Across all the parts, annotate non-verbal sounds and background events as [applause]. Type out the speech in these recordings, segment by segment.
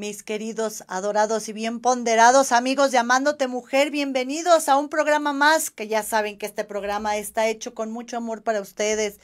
Mis queridos, adorados y bien ponderados amigos de Amándote Mujer, bienvenidos a un programa más, que ya saben que este programa está hecho con mucho amor para ustedes.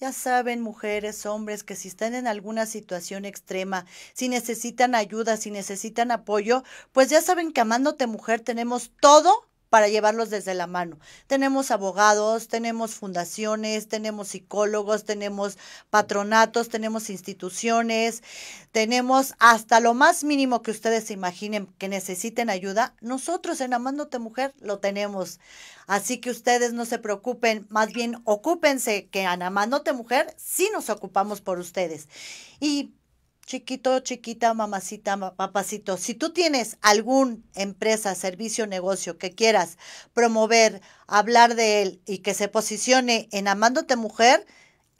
Ya saben, mujeres, hombres, que si están en alguna situación extrema, si necesitan ayuda, si necesitan apoyo, pues ya saben que Amándote Mujer tenemos todo para llevarlos desde la mano. Tenemos abogados, tenemos fundaciones, tenemos psicólogos, tenemos patronatos, tenemos instituciones, tenemos hasta lo más mínimo que ustedes se imaginen que necesiten ayuda. Nosotros en Amándote Mujer lo tenemos. Así que ustedes no se preocupen, más bien ocúpense que en Amándote Mujer sí nos ocupamos por ustedes. Y chiquito, chiquita, mamacita, papacito, si tú tienes algún empresa, servicio, negocio que quieras promover, hablar de él y que se posicione en Amándote Mujer,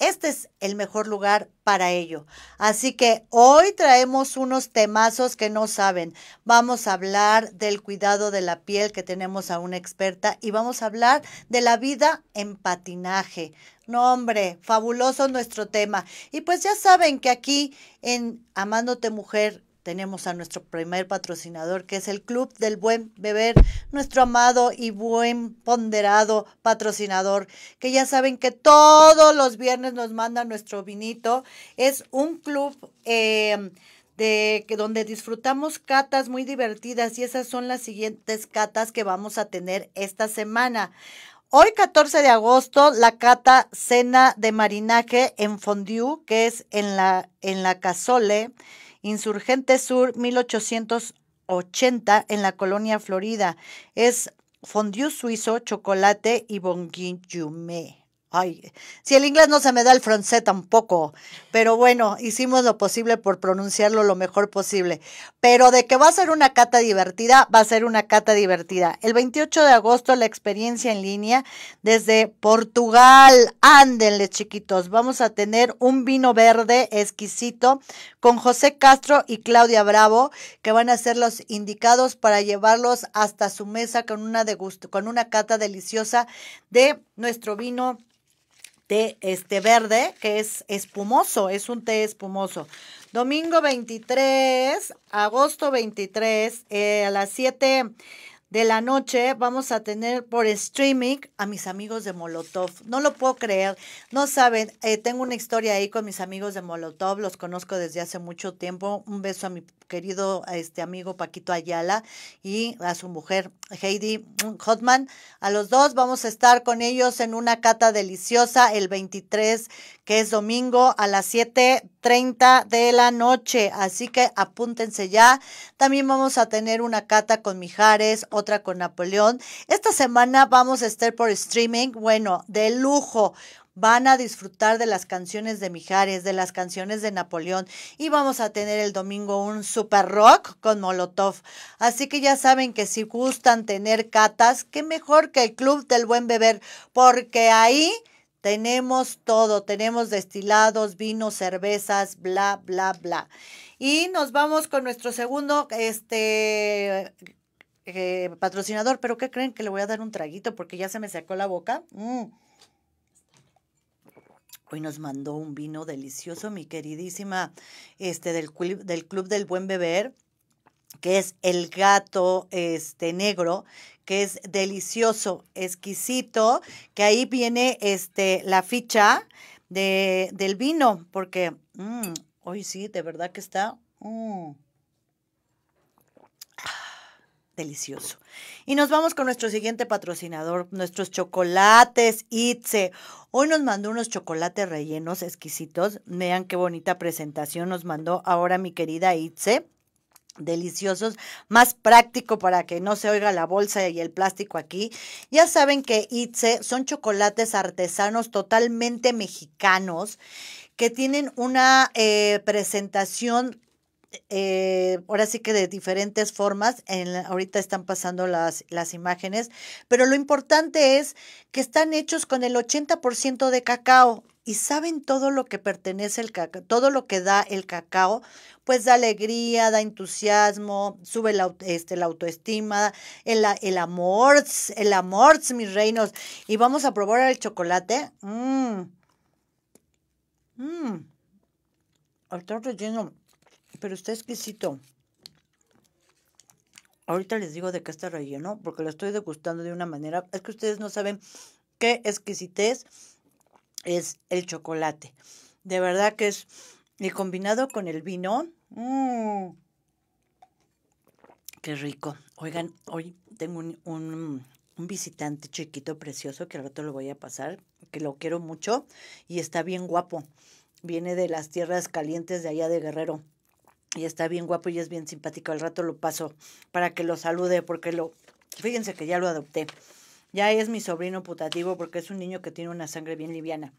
este es el mejor lugar para ello. Así que hoy traemos unos temazos que no saben. Vamos a hablar del cuidado de la piel que tenemos a una experta y vamos a hablar de la vida en patinaje. No, hombre, fabuloso nuestro tema. Y pues ya saben que aquí en Amándote Mujer tenemos a nuestro primer patrocinador, que es el Club del Buen Beber, nuestro amado y buen ponderado patrocinador, que ya saben que todos los viernes nos manda nuestro vinito. Es un club eh, de que donde disfrutamos catas muy divertidas y esas son las siguientes catas que vamos a tener esta semana. Hoy 14 de agosto, la cata cena de marinaje en fondue, que es en la, en la casole. Insurgente Sur 1880 en la colonia Florida. Es fondue suizo, chocolate y bonguillumé. Ay, si el inglés no se me da el francés tampoco, pero bueno, hicimos lo posible por pronunciarlo lo mejor posible. Pero de que va a ser una cata divertida, va a ser una cata divertida. El 28 de agosto la experiencia en línea desde Portugal. Ándenle, chiquitos, vamos a tener un vino verde exquisito con José Castro y Claudia Bravo, que van a ser los indicados para llevarlos hasta su mesa con una, con una cata deliciosa de nuestro vino de este verde, que es espumoso, es un té espumoso. Domingo 23, agosto 23, eh, a las 7 de la noche vamos a tener por streaming a mis amigos de Molotov. No lo puedo creer, no saben, eh, tengo una historia ahí con mis amigos de Molotov, los conozco desde hace mucho tiempo. Un beso a mi querido este amigo Paquito Ayala y a su mujer Heidi mm, Hotman. A los dos vamos a estar con ellos en una cata deliciosa el 23, que es domingo a las 7 30 de la noche, así que apúntense ya. También vamos a tener una cata con Mijares, otra con Napoleón. Esta semana vamos a estar por streaming, bueno, de lujo van a disfrutar de las canciones de Mijares, de las canciones de Napoleón y vamos a tener el domingo un super rock con Molotov. Así que ya saben que si gustan tener catas, qué mejor que el Club del Buen Beber, porque ahí tenemos todo, tenemos destilados, vinos, cervezas, bla, bla, bla. Y nos vamos con nuestro segundo este, eh, patrocinador, pero ¿qué creen que le voy a dar un traguito porque ya se me secó la boca? Mm. Hoy nos mandó un vino delicioso, mi queridísima, este, del, del Club del Buen Beber que es el gato este negro que es delicioso, exquisito, que ahí viene este, la ficha del vino, porque mm, hoy sí, de verdad que está mm, delicioso. Y nos vamos con nuestro siguiente patrocinador, nuestros chocolates Itze. Hoy nos mandó unos chocolates rellenos exquisitos. Vean qué bonita presentación nos mandó ahora mi querida Itze deliciosos, más práctico para que no se oiga la bolsa y el plástico aquí. Ya saben que Itze son chocolates artesanos totalmente mexicanos que tienen una eh, presentación eh, ahora sí que de diferentes formas, en, ahorita están pasando las, las imágenes, pero lo importante es que están hechos con el 80% de cacao y saben todo lo que pertenece el cacao, todo lo que da el cacao, pues da alegría, da entusiasmo, sube la, este, la autoestima, el, el amor, el amor, mis reinos. Y vamos a probar el chocolate. Mmm. Mmm. Está relleno, pero está exquisito. Ahorita les digo de qué está relleno, porque lo estoy degustando de una manera. Es que ustedes no saben qué exquisitez es el chocolate. De verdad que es, y combinado con el vino, mm, qué rico. Oigan, hoy tengo un, un, visitante chiquito, precioso, que al rato lo voy a pasar, que lo quiero mucho y está bien guapo. Viene de las tierras calientes de allá de Guerrero. Y está bien guapo y es bien simpático. Al rato lo paso para que lo salude porque lo... Fíjense que ya lo adopté. Ya es mi sobrino putativo porque es un niño que tiene una sangre bien liviana.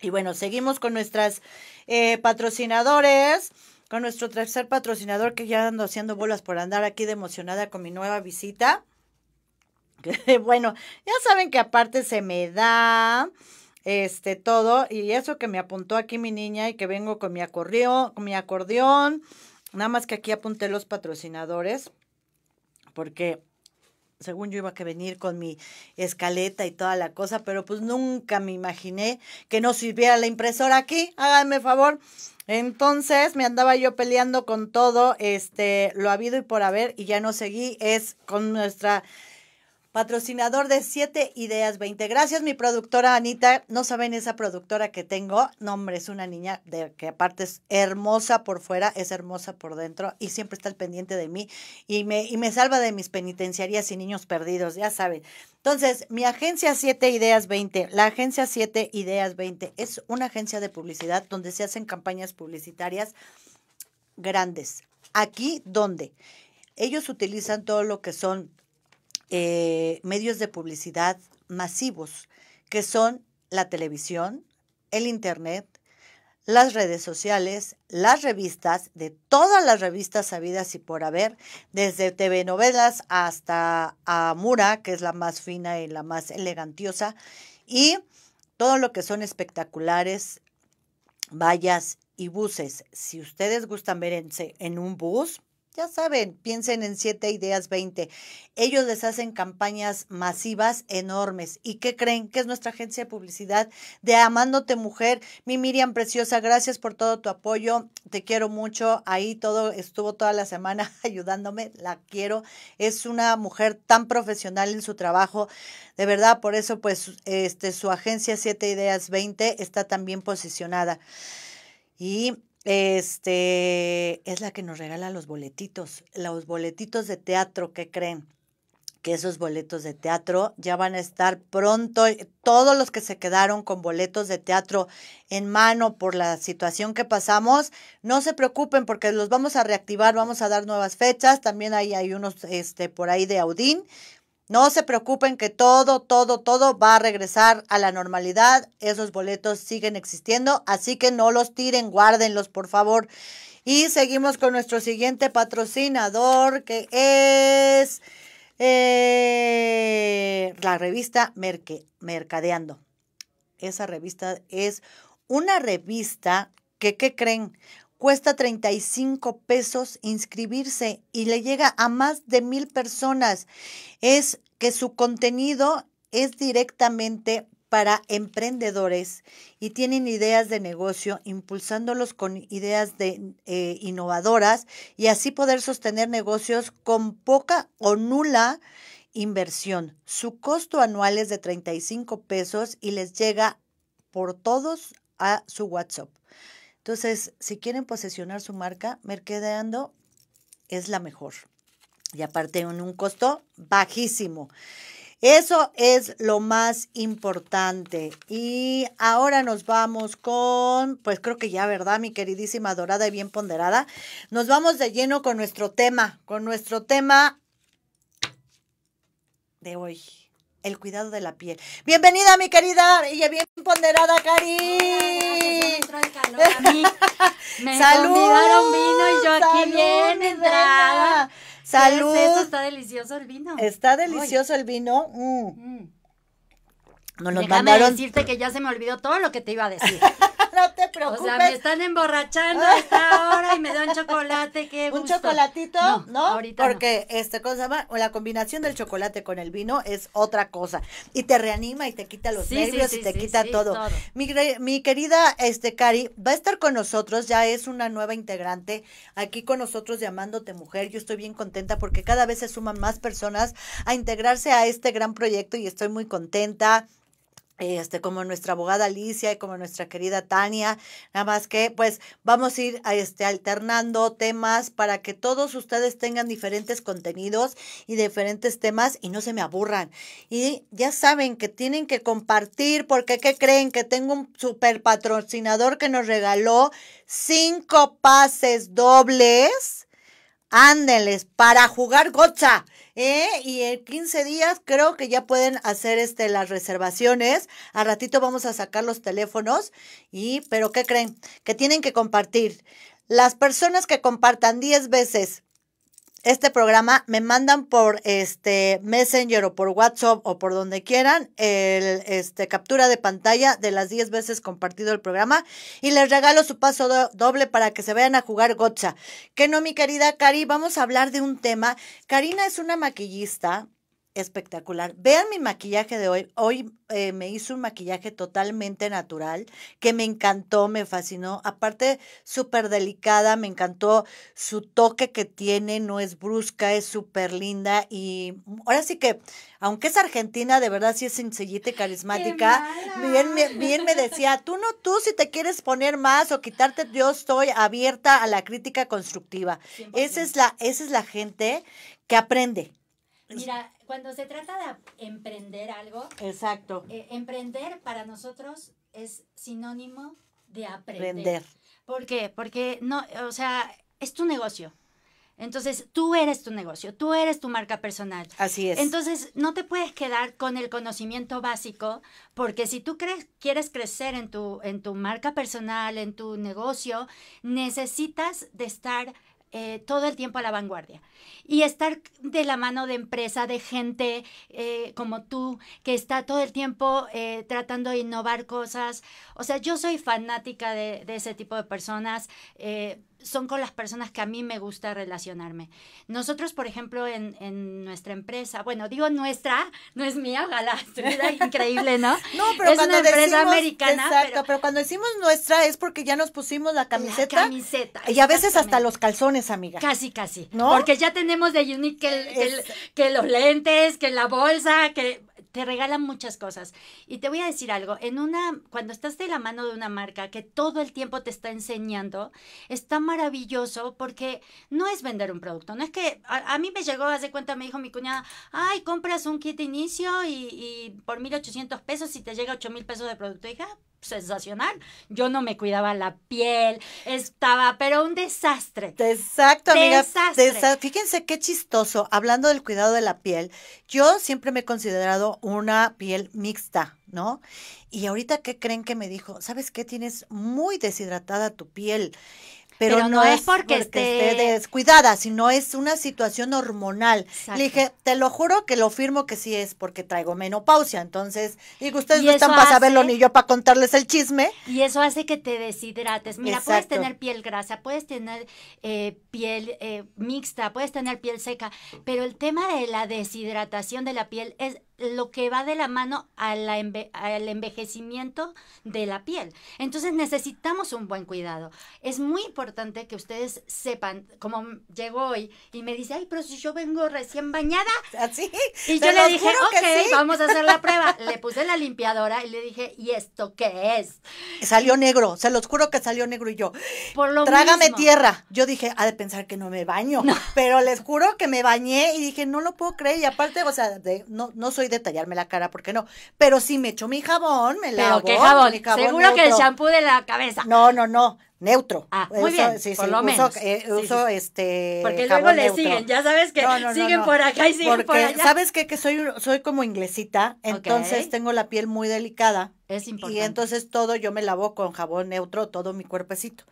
Y bueno, seguimos con nuestras eh, patrocinadores, con nuestro tercer patrocinador que ya ando haciendo bolas por andar aquí de emocionada con mi nueva visita. [laughs] bueno, ya saben que aparte se me da este todo y eso que me apuntó aquí mi niña y que vengo con mi acordeón, con mi acordeón. Nada más que aquí apunté los patrocinadores porque según yo iba a venir con mi escaleta y toda la cosa, pero pues nunca me imaginé que no sirviera la impresora aquí, háganme favor. Entonces me andaba yo peleando con todo, este, lo habido y por haber, y ya no seguí, es con nuestra patrocinador de 7 Ideas 20. Gracias, mi productora Anita. No saben esa productora que tengo. No, hombre, es una niña de, que aparte es hermosa por fuera, es hermosa por dentro y siempre está al pendiente de mí y me, y me salva de mis penitenciarías y niños perdidos, ya saben. Entonces, mi agencia 7 Ideas 20, la agencia 7 Ideas 20 es una agencia de publicidad donde se hacen campañas publicitarias grandes. Aquí, donde ellos utilizan todo lo que son eh, medios de publicidad masivos, que son la televisión, el Internet, las redes sociales, las revistas, de todas las revistas sabidas y por haber, desde TV Novelas hasta Amura, que es la más fina y la más elegantiosa, y todo lo que son espectaculares, vallas y buses. Si ustedes gustan ver en un bus, ya saben, piensen en 7 ideas 20. Ellos les hacen campañas masivas enormes. ¿Y qué creen? Que es nuestra agencia de publicidad de Amándote Mujer. Mi Miriam Preciosa, gracias por todo tu apoyo. Te quiero mucho. Ahí todo estuvo toda la semana [laughs] ayudándome. La quiero. Es una mujer tan profesional en su trabajo. De verdad, por eso pues este su agencia 7 ideas 20 está tan bien posicionada. Y este es la que nos regala los boletitos, los boletitos de teatro, ¿qué creen? Que esos boletos de teatro ya van a estar pronto. Eh, todos los que se quedaron con boletos de teatro en mano por la situación que pasamos, no se preocupen porque los vamos a reactivar, vamos a dar nuevas fechas. También ahí hay unos este, por ahí de Audín no se preocupen que todo, todo, todo va a regresar a la normalidad. Esos boletos siguen existiendo, así que no los tiren, guárdenlos, por favor. Y seguimos con nuestro siguiente patrocinador, que es eh, la revista Merque, Mercadeando. Esa revista es una revista que, ¿qué creen? Cuesta 35 pesos inscribirse y le llega a más de mil personas. Es que su contenido es directamente para emprendedores y tienen ideas de negocio, impulsándolos con ideas de, eh, innovadoras y así poder sostener negocios con poca o nula inversión. Su costo anual es de 35 pesos y les llega por todos a su WhatsApp. Entonces, si quieren posesionar su marca, Mercadeando es la mejor. Y aparte, en un costo bajísimo. Eso es lo más importante. Y ahora nos vamos con, pues creo que ya, ¿verdad? Mi queridísima dorada y bien ponderada. Nos vamos de lleno con nuestro tema, con nuestro tema de hoy el cuidado de la piel. Bienvenida, mi querida y bien ponderada, Cari. me [laughs] vino y yo aquí entrada. Salud. está delicioso el vino. Está delicioso el vino. No mm. mm. Nos Déjame decirte que ya se me olvidó todo lo que te iba a decir. [laughs] no te preocupes. me están emborrachando hasta [laughs] ahora y me dan chocolate, qué Un chocolatito, ¿no? Porque, este, O la combinación del chocolate con el vino es otra cosa. Y te reanima y te quita los nervios y te quita todo. Mi, mi querida, este, Cari, va a estar con nosotros, ya es una nueva integrante aquí con nosotros llamándote mujer. Yo estoy bien contenta porque cada vez se suman más personas a integrarse a este gran proyecto y estoy muy contenta este, como nuestra abogada Alicia y como nuestra querida Tania, nada más que pues vamos a ir este, alternando temas para que todos ustedes tengan diferentes contenidos y diferentes temas y no se me aburran. Y ya saben que tienen que compartir porque ¿qué creen? Que tengo un super patrocinador que nos regaló cinco pases dobles. Ándeles para jugar gocha. ¿eh? Y en 15 días creo que ya pueden hacer este, las reservaciones. A ratito vamos a sacar los teléfonos. Y, pero ¿qué creen? Que tienen que compartir. Las personas que compartan 10 veces este programa, me mandan por este Messenger o por WhatsApp o por donde quieran el este captura de pantalla de las 10 veces compartido el programa y les regalo su paso doble para que se vayan a jugar gotcha. Que no, mi querida Cari, vamos a hablar de un tema. Karina es una maquillista espectacular. Vean mi maquillaje de hoy. Hoy eh, me hizo un maquillaje totalmente natural que me encantó, me fascinó. Aparte, súper delicada, me encantó su toque que tiene, no es brusca, es súper linda. Y ahora sí que, aunque es argentina, de verdad sí es sencillita y carismática. Bien, bien, me decía, tú no, tú si te quieres poner más o quitarte, yo estoy abierta a la crítica constructiva. Esa es la, esa es la gente que aprende pues Mira, cuando se trata de emprender algo, exacto. Eh, emprender para nosotros es sinónimo de aprender. ¿Por qué? Porque no, o sea, es tu negocio. Entonces, tú eres tu negocio, tú eres tu marca personal. Así es. Entonces, no te puedes quedar con el conocimiento básico, porque si tú quieres crecer en tu, en tu marca personal, en tu negocio, necesitas de estar eh, todo el tiempo a la vanguardia y estar de la mano de empresa, de gente eh, como tú, que está todo el tiempo eh, tratando de innovar cosas. O sea, yo soy fanática de ese tipo de personas son con las personas que a mí me gusta relacionarme. Nosotros, por ejemplo, en, en nuestra empresa, bueno, digo nuestra, no es mía, ojalá, [laughs] estuviera increíble, ¿no? [laughs] No, pero es una empresa americana. Exacto, pero, cuando decimos nuestra es porque ya nos pusimos la camiseta. La camiseta. Y a veces hasta los calzones, amiga. Casi, casi. Porque ya tenemos de Unique que, que, que los lentes, que la bolsa, que te regalan muchas cosas. Y te voy a decir algo, en una, cuando estás de la mano de una marca que todo el tiempo te está enseñando, está maravilloso porque no es vender un producto, no es que a, mí me llegó, hace cuenta, me dijo mi cuñada, ay, compras un kit de inicio y, por 1.800 pesos y te llega 8.000 pesos de producto. Y dije, ah, sensacional. Yo no me cuidaba la piel, estaba, pero un desastre. Exacto, Desastre. Fíjense qué chistoso, hablando del cuidado de la piel, yo siempre me he considerado una piel mixta, ¿no? Y ahorita, ¿qué creen que me dijo? ¿Sabes qué? Tienes muy deshidratada tu piel. Pero, no, es porque, esté... descuidada, sino es una situación hormonal. Le dije, te lo juro que lo firmo que sí es porque traigo menopausia. Entonces, y ustedes no están para saberlo ni yo para contarles el chisme. Y eso hace que te deshidrates. Mira, puedes tener piel grasa, puedes tener eh, piel eh, mixta, puedes tener piel seca, pero el tema de la deshidratación de la piel es lo que va de la mano a al envejecimiento de la piel. Entonces necesitamos un buen cuidado. Es muy importante que ustedes sepan, como llegó hoy y me dice, ay, pero si yo vengo recién bañada. Así. Y yo le dije, ok, vamos a hacer la prueba. [laughs] le puse la limpiadora y le dije, ¿y esto qué es? Salió negro, se los juro que salió negro y yo. Por Trágame tierra. Yo dije, ha de pensar que no me baño. Pero les juro que me bañé y dije, no lo puedo creer. Y aparte, o sea, no, no soy y de la cara, porque no. Pero si me echo mi jabón, me Pero lavo. ¿Qué jabón? jabón Seguro que el shampoo de la cabeza. No, no, no. Neutro. Ah, muy bien. por lo menos. Eh, uso sí, este. Porque luego le siguen, ya sabes que siguen por acá y siguen por allá. ¿Sabes qué? Que soy, soy como inglesita, entonces tengo la piel muy delicada. Es importante. Y entonces todo yo me lavo con jabón neutro, todo mi cuerpecito.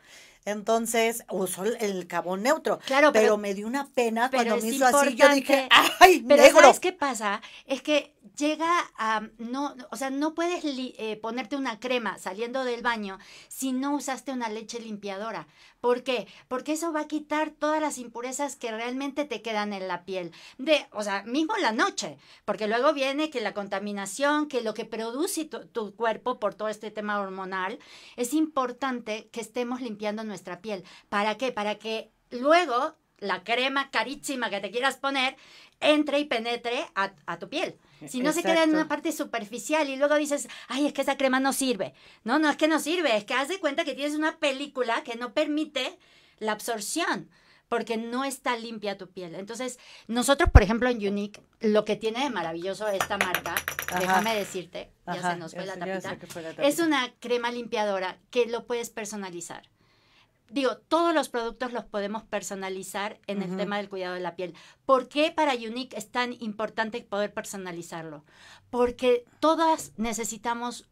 Entonces usó el cabón neutro. Claro, pero, me dio una pena cuando me hizo así. Yo dije, ¡ay, Pero negro! ¿sabes qué pasa? Es que llega a, no, o sea, no puedes eh, ponerte una crema saliendo del baño si no usaste una leche limpiadora. ¿Por qué? Porque eso va a quitar todas las impurezas que realmente te quedan en la piel. De, o sea, mismo la noche, porque luego viene que la contaminación, que lo que produce tu, cuerpo por todo este tema hormonal, es importante que estemos limpiando nuestra piel. ¿Para qué? Para que luego la crema carísima que te quieras poner entre y penetre a tu piel. Si no se queda en una parte superficial y luego dices, ay, es que esa crema no sirve. No, no es que no sirve, es que haz de cuenta que tienes una película que no permite la absorción porque no está limpia tu piel. Entonces, nosotros, por ejemplo, en Unique, lo que tiene de maravilloso esta marca, déjame decirte, ya se nos fue la tapita, es una crema limpiadora que lo puedes personalizar digo, todos los productos los podemos personalizar en el tema del cuidado de la piel. ¿Por qué para Unique es tan importante poder personalizarlo? Porque todas necesitamos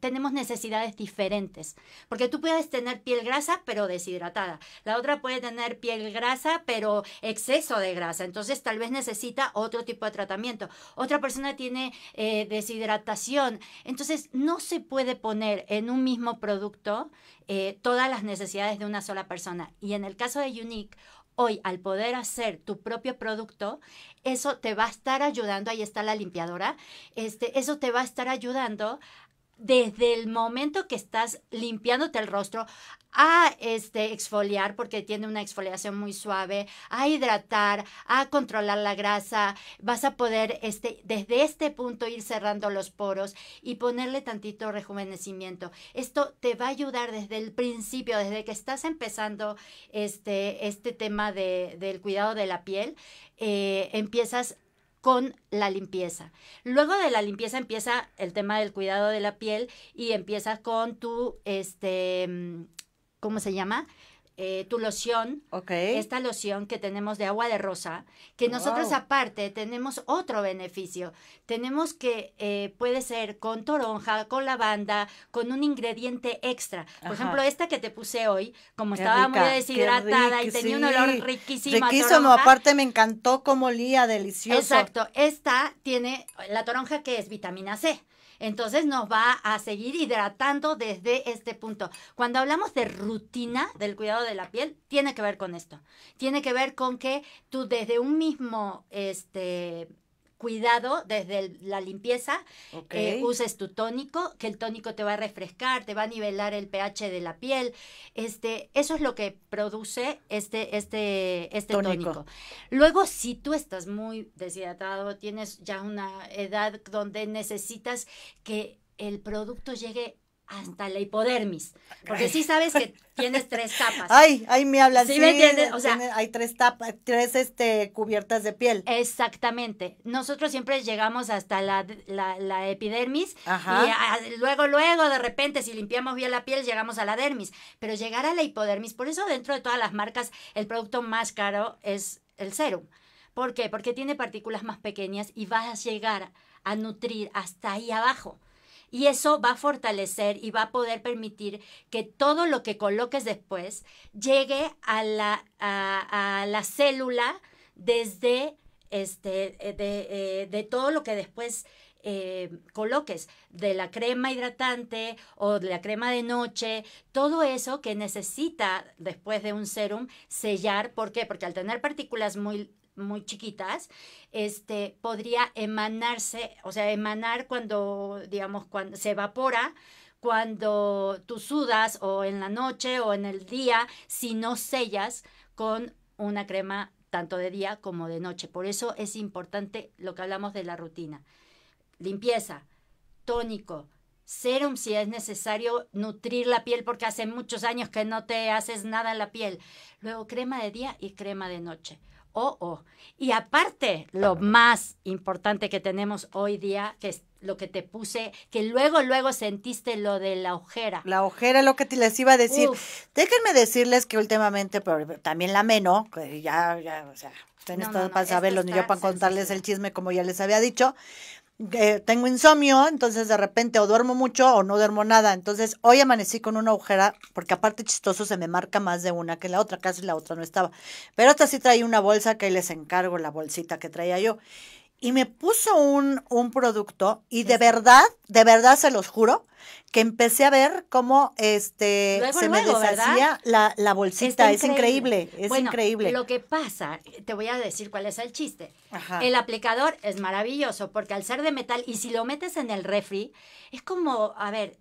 tenemos necesidades diferentes, porque tú puedes tener piel grasa pero deshidratada, la otra puede tener piel grasa pero exceso de grasa, entonces tal vez necesita otro tipo de tratamiento, otra persona tiene eh, deshidratación, entonces no se puede poner en un mismo producto eh, todas las necesidades de una sola persona. Y en el caso de Unique, hoy al poder hacer tu propio producto, eso te va a estar ayudando, ahí está la limpiadora, este, eso te va a estar ayudando desde el momento que estás limpiándote el rostro a este exfoliar porque tiene una exfoliación muy suave, a hidratar, a controlar la grasa, vas a poder este desde este punto ir cerrando los poros y ponerle tantito rejuvenecimiento. Esto te va a ayudar desde el principio, desde que estás empezando este este tema de, del cuidado de la piel, eh, empiezas empiezas con la limpieza. Luego de la limpieza empieza el tema del cuidado de la piel y empiezas con tu, este, mm, ¿cómo se llama? Eh, tu loción, esta loción que tenemos de agua de rosa, que nosotros aparte tenemos otro beneficio. Tenemos que eh, puede ser con toronja, con lavanda, con un ingrediente extra. Por ejemplo, esta que te puse hoy, como estaba muy deshidratada y tenía un olor riquísimo. Riquísimo, aparte me encantó como olía, delicioso. Exacto, esta tiene la toronja que es vitamina C. Entonces nos va a seguir hidratando desde este punto. Cuando hablamos de rutina del cuidado de la piel, tiene que ver con esto. Tiene que ver con que tú desde un mismo este, cuidado desde la limpieza. Eh, uses tu tónico, que el tónico te va a refrescar, te va a nivelar el pH de la piel. Este, eso es lo que produce este, este, este tónico. tónico. Luego, si tú estás muy deshidratado, tienes ya una edad donde necesitas que el producto llegue hasta la hipodermis. Porque sí sabes que [laughs] tienes tres capas. Ay, ahí me hablas Sí, sí me entiendes. O sea, hay tres tapas, tres este, cubiertas de piel. Exactamente. Nosotros siempre llegamos hasta la, epidermis. Y ah, luego, luego, de repente, si limpiamos bien la piel, llegamos a la dermis. Pero llegar a la hipodermis, por eso dentro de todas las marcas, el producto más caro es el serum. ¿Por qué? Porque tiene partículas más pequeñas y vas a llegar a nutrir hasta ahí abajo. Y eso va a fortalecer y va a poder permitir que todo lo que coloques después llegue a la, a, la célula desde este, eh, eh, de, todo lo que después eh, coloques, de la crema hidratante o de la crema de noche, todo eso que necesita después de un serum sellar. ¿Por qué? Porque al tener partículas muy muy chiquitas, este, podría emanarse, o sea, emanar cuando, digamos, cuando se evapora, cuando tú sudas o en la noche o en el día, si no sellas con una crema tanto de día como de noche. Por eso es importante lo que hablamos de la rutina. Limpieza, tónico, serum si es necesario nutrir la piel porque hace muchos años que no te haces nada en la piel. Luego crema de día y crema de noche oh, oh. Y aparte, lo más importante que tenemos hoy día, que es lo que te puse, que luego, luego sentiste lo de la ojera. La ojera, lo que te les iba a decir. Déjenme decirles que últimamente, pero también la menos, que ya, ya, o sea, pues, no, para saberlo, ni yo para contarles el chisme, como ya les había dicho. Eh, tengo insomnio, entonces de repente o duermo mucho o no duermo nada. Entonces hoy amanecí con una agujera, porque aparte chistoso se me marca más de una que la otra, casi la otra no estaba. Pero hasta sí traía una bolsa que les encargo, la bolsita que traía yo y me puso un, un producto y de verdad, de verdad se los juro, que empecé a ver cómo este se me deshacía la, bolsita. es increíble, increíble es increíble. Lo que pasa, te voy a decir cuál es el chiste. El aplicador es maravilloso porque al ser de metal y si lo metes en el refri, es como, a ver,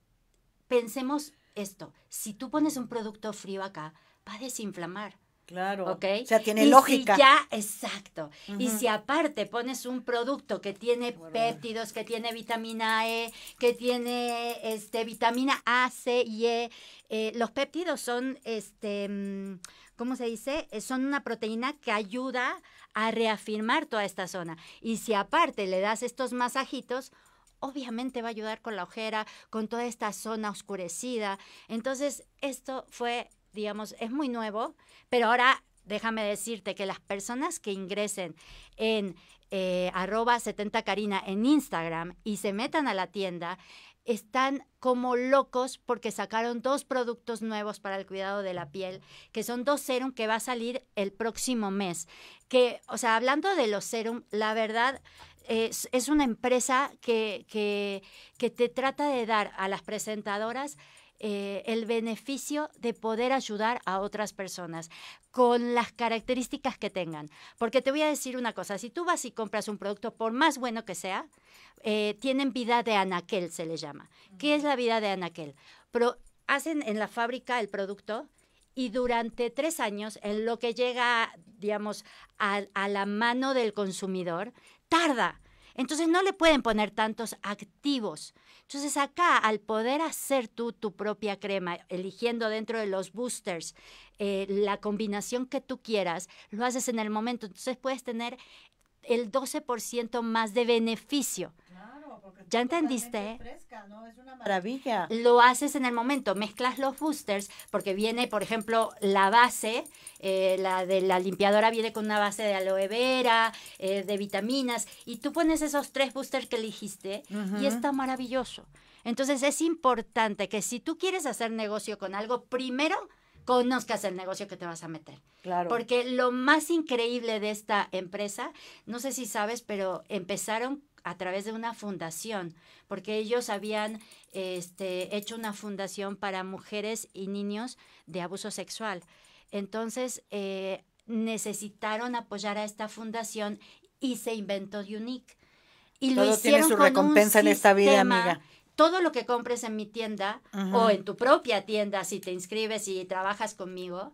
pensemos esto, si tú pones un producto frío acá, va a desinflamar Claro. O sea, tiene lógica. Si ya, exacto. Y si aparte pones un producto que tiene péptidos, que tiene vitamina E, que tiene este, vitamina A, C y E, eh, los péptidos son, este, mm, ¿cómo se dice? Eh, son una proteína que ayuda a reafirmar toda esta zona. Y si aparte le das estos masajitos, obviamente va a ayudar con la ojera, con toda esta zona oscurecida. Entonces, esto fue digamos, es muy nuevo, pero ahora déjame decirte que las personas que ingresen en eh, arroba 70 carina en Instagram y se metan a la tienda, están como locos porque sacaron dos productos nuevos para el cuidado de la piel, que son dos serum que va a salir el próximo mes. Que, o sea, hablando de los serum, la verdad es, una empresa que, que, que te trata de dar a las presentadoras eh, el beneficio de poder ayudar a otras personas con las características que tengan. Porque te voy a decir una cosa, si tú vas y compras un producto, por más bueno que sea, eh, tienen vida de anaquel, se le llama. ¿Qué es la vida de anaquel? Pero hacen en la fábrica el producto y durante tres años, en lo que llega, digamos, a la mano del consumidor, tarda entonces no le pueden poner tantos activos. Entonces acá, al poder hacer tú tu propia crema, eligiendo dentro de los boosters eh, la combinación que tú quieras, lo haces en el momento. Entonces puedes tener el 12% más de beneficio ¿Ya entendiste? Fresca, ¿no? Es una maravilla. Lo haces en el momento, mezclas los boosters, porque viene, por ejemplo, la base, eh, la de la limpiadora viene con una base de aloe vera, eh, de vitaminas, y tú pones esos tres boosters que elegiste y está maravilloso. Entonces es importante que si tú quieres hacer negocio con algo, primero conozcas el negocio que te vas a meter. Claro. Porque lo más increíble de esta empresa, no sé si sabes, pero empezaron a través de una fundación, porque ellos habían este, hecho una fundación para mujeres y niños de abuso sexual. Entonces, eh, necesitaron apoyar a esta fundación y se inventó Unique. Y lo hicieron en esta vida, amiga todo lo que compres en mi tienda o en tu propia tienda, si te inscribes y trabajas conmigo,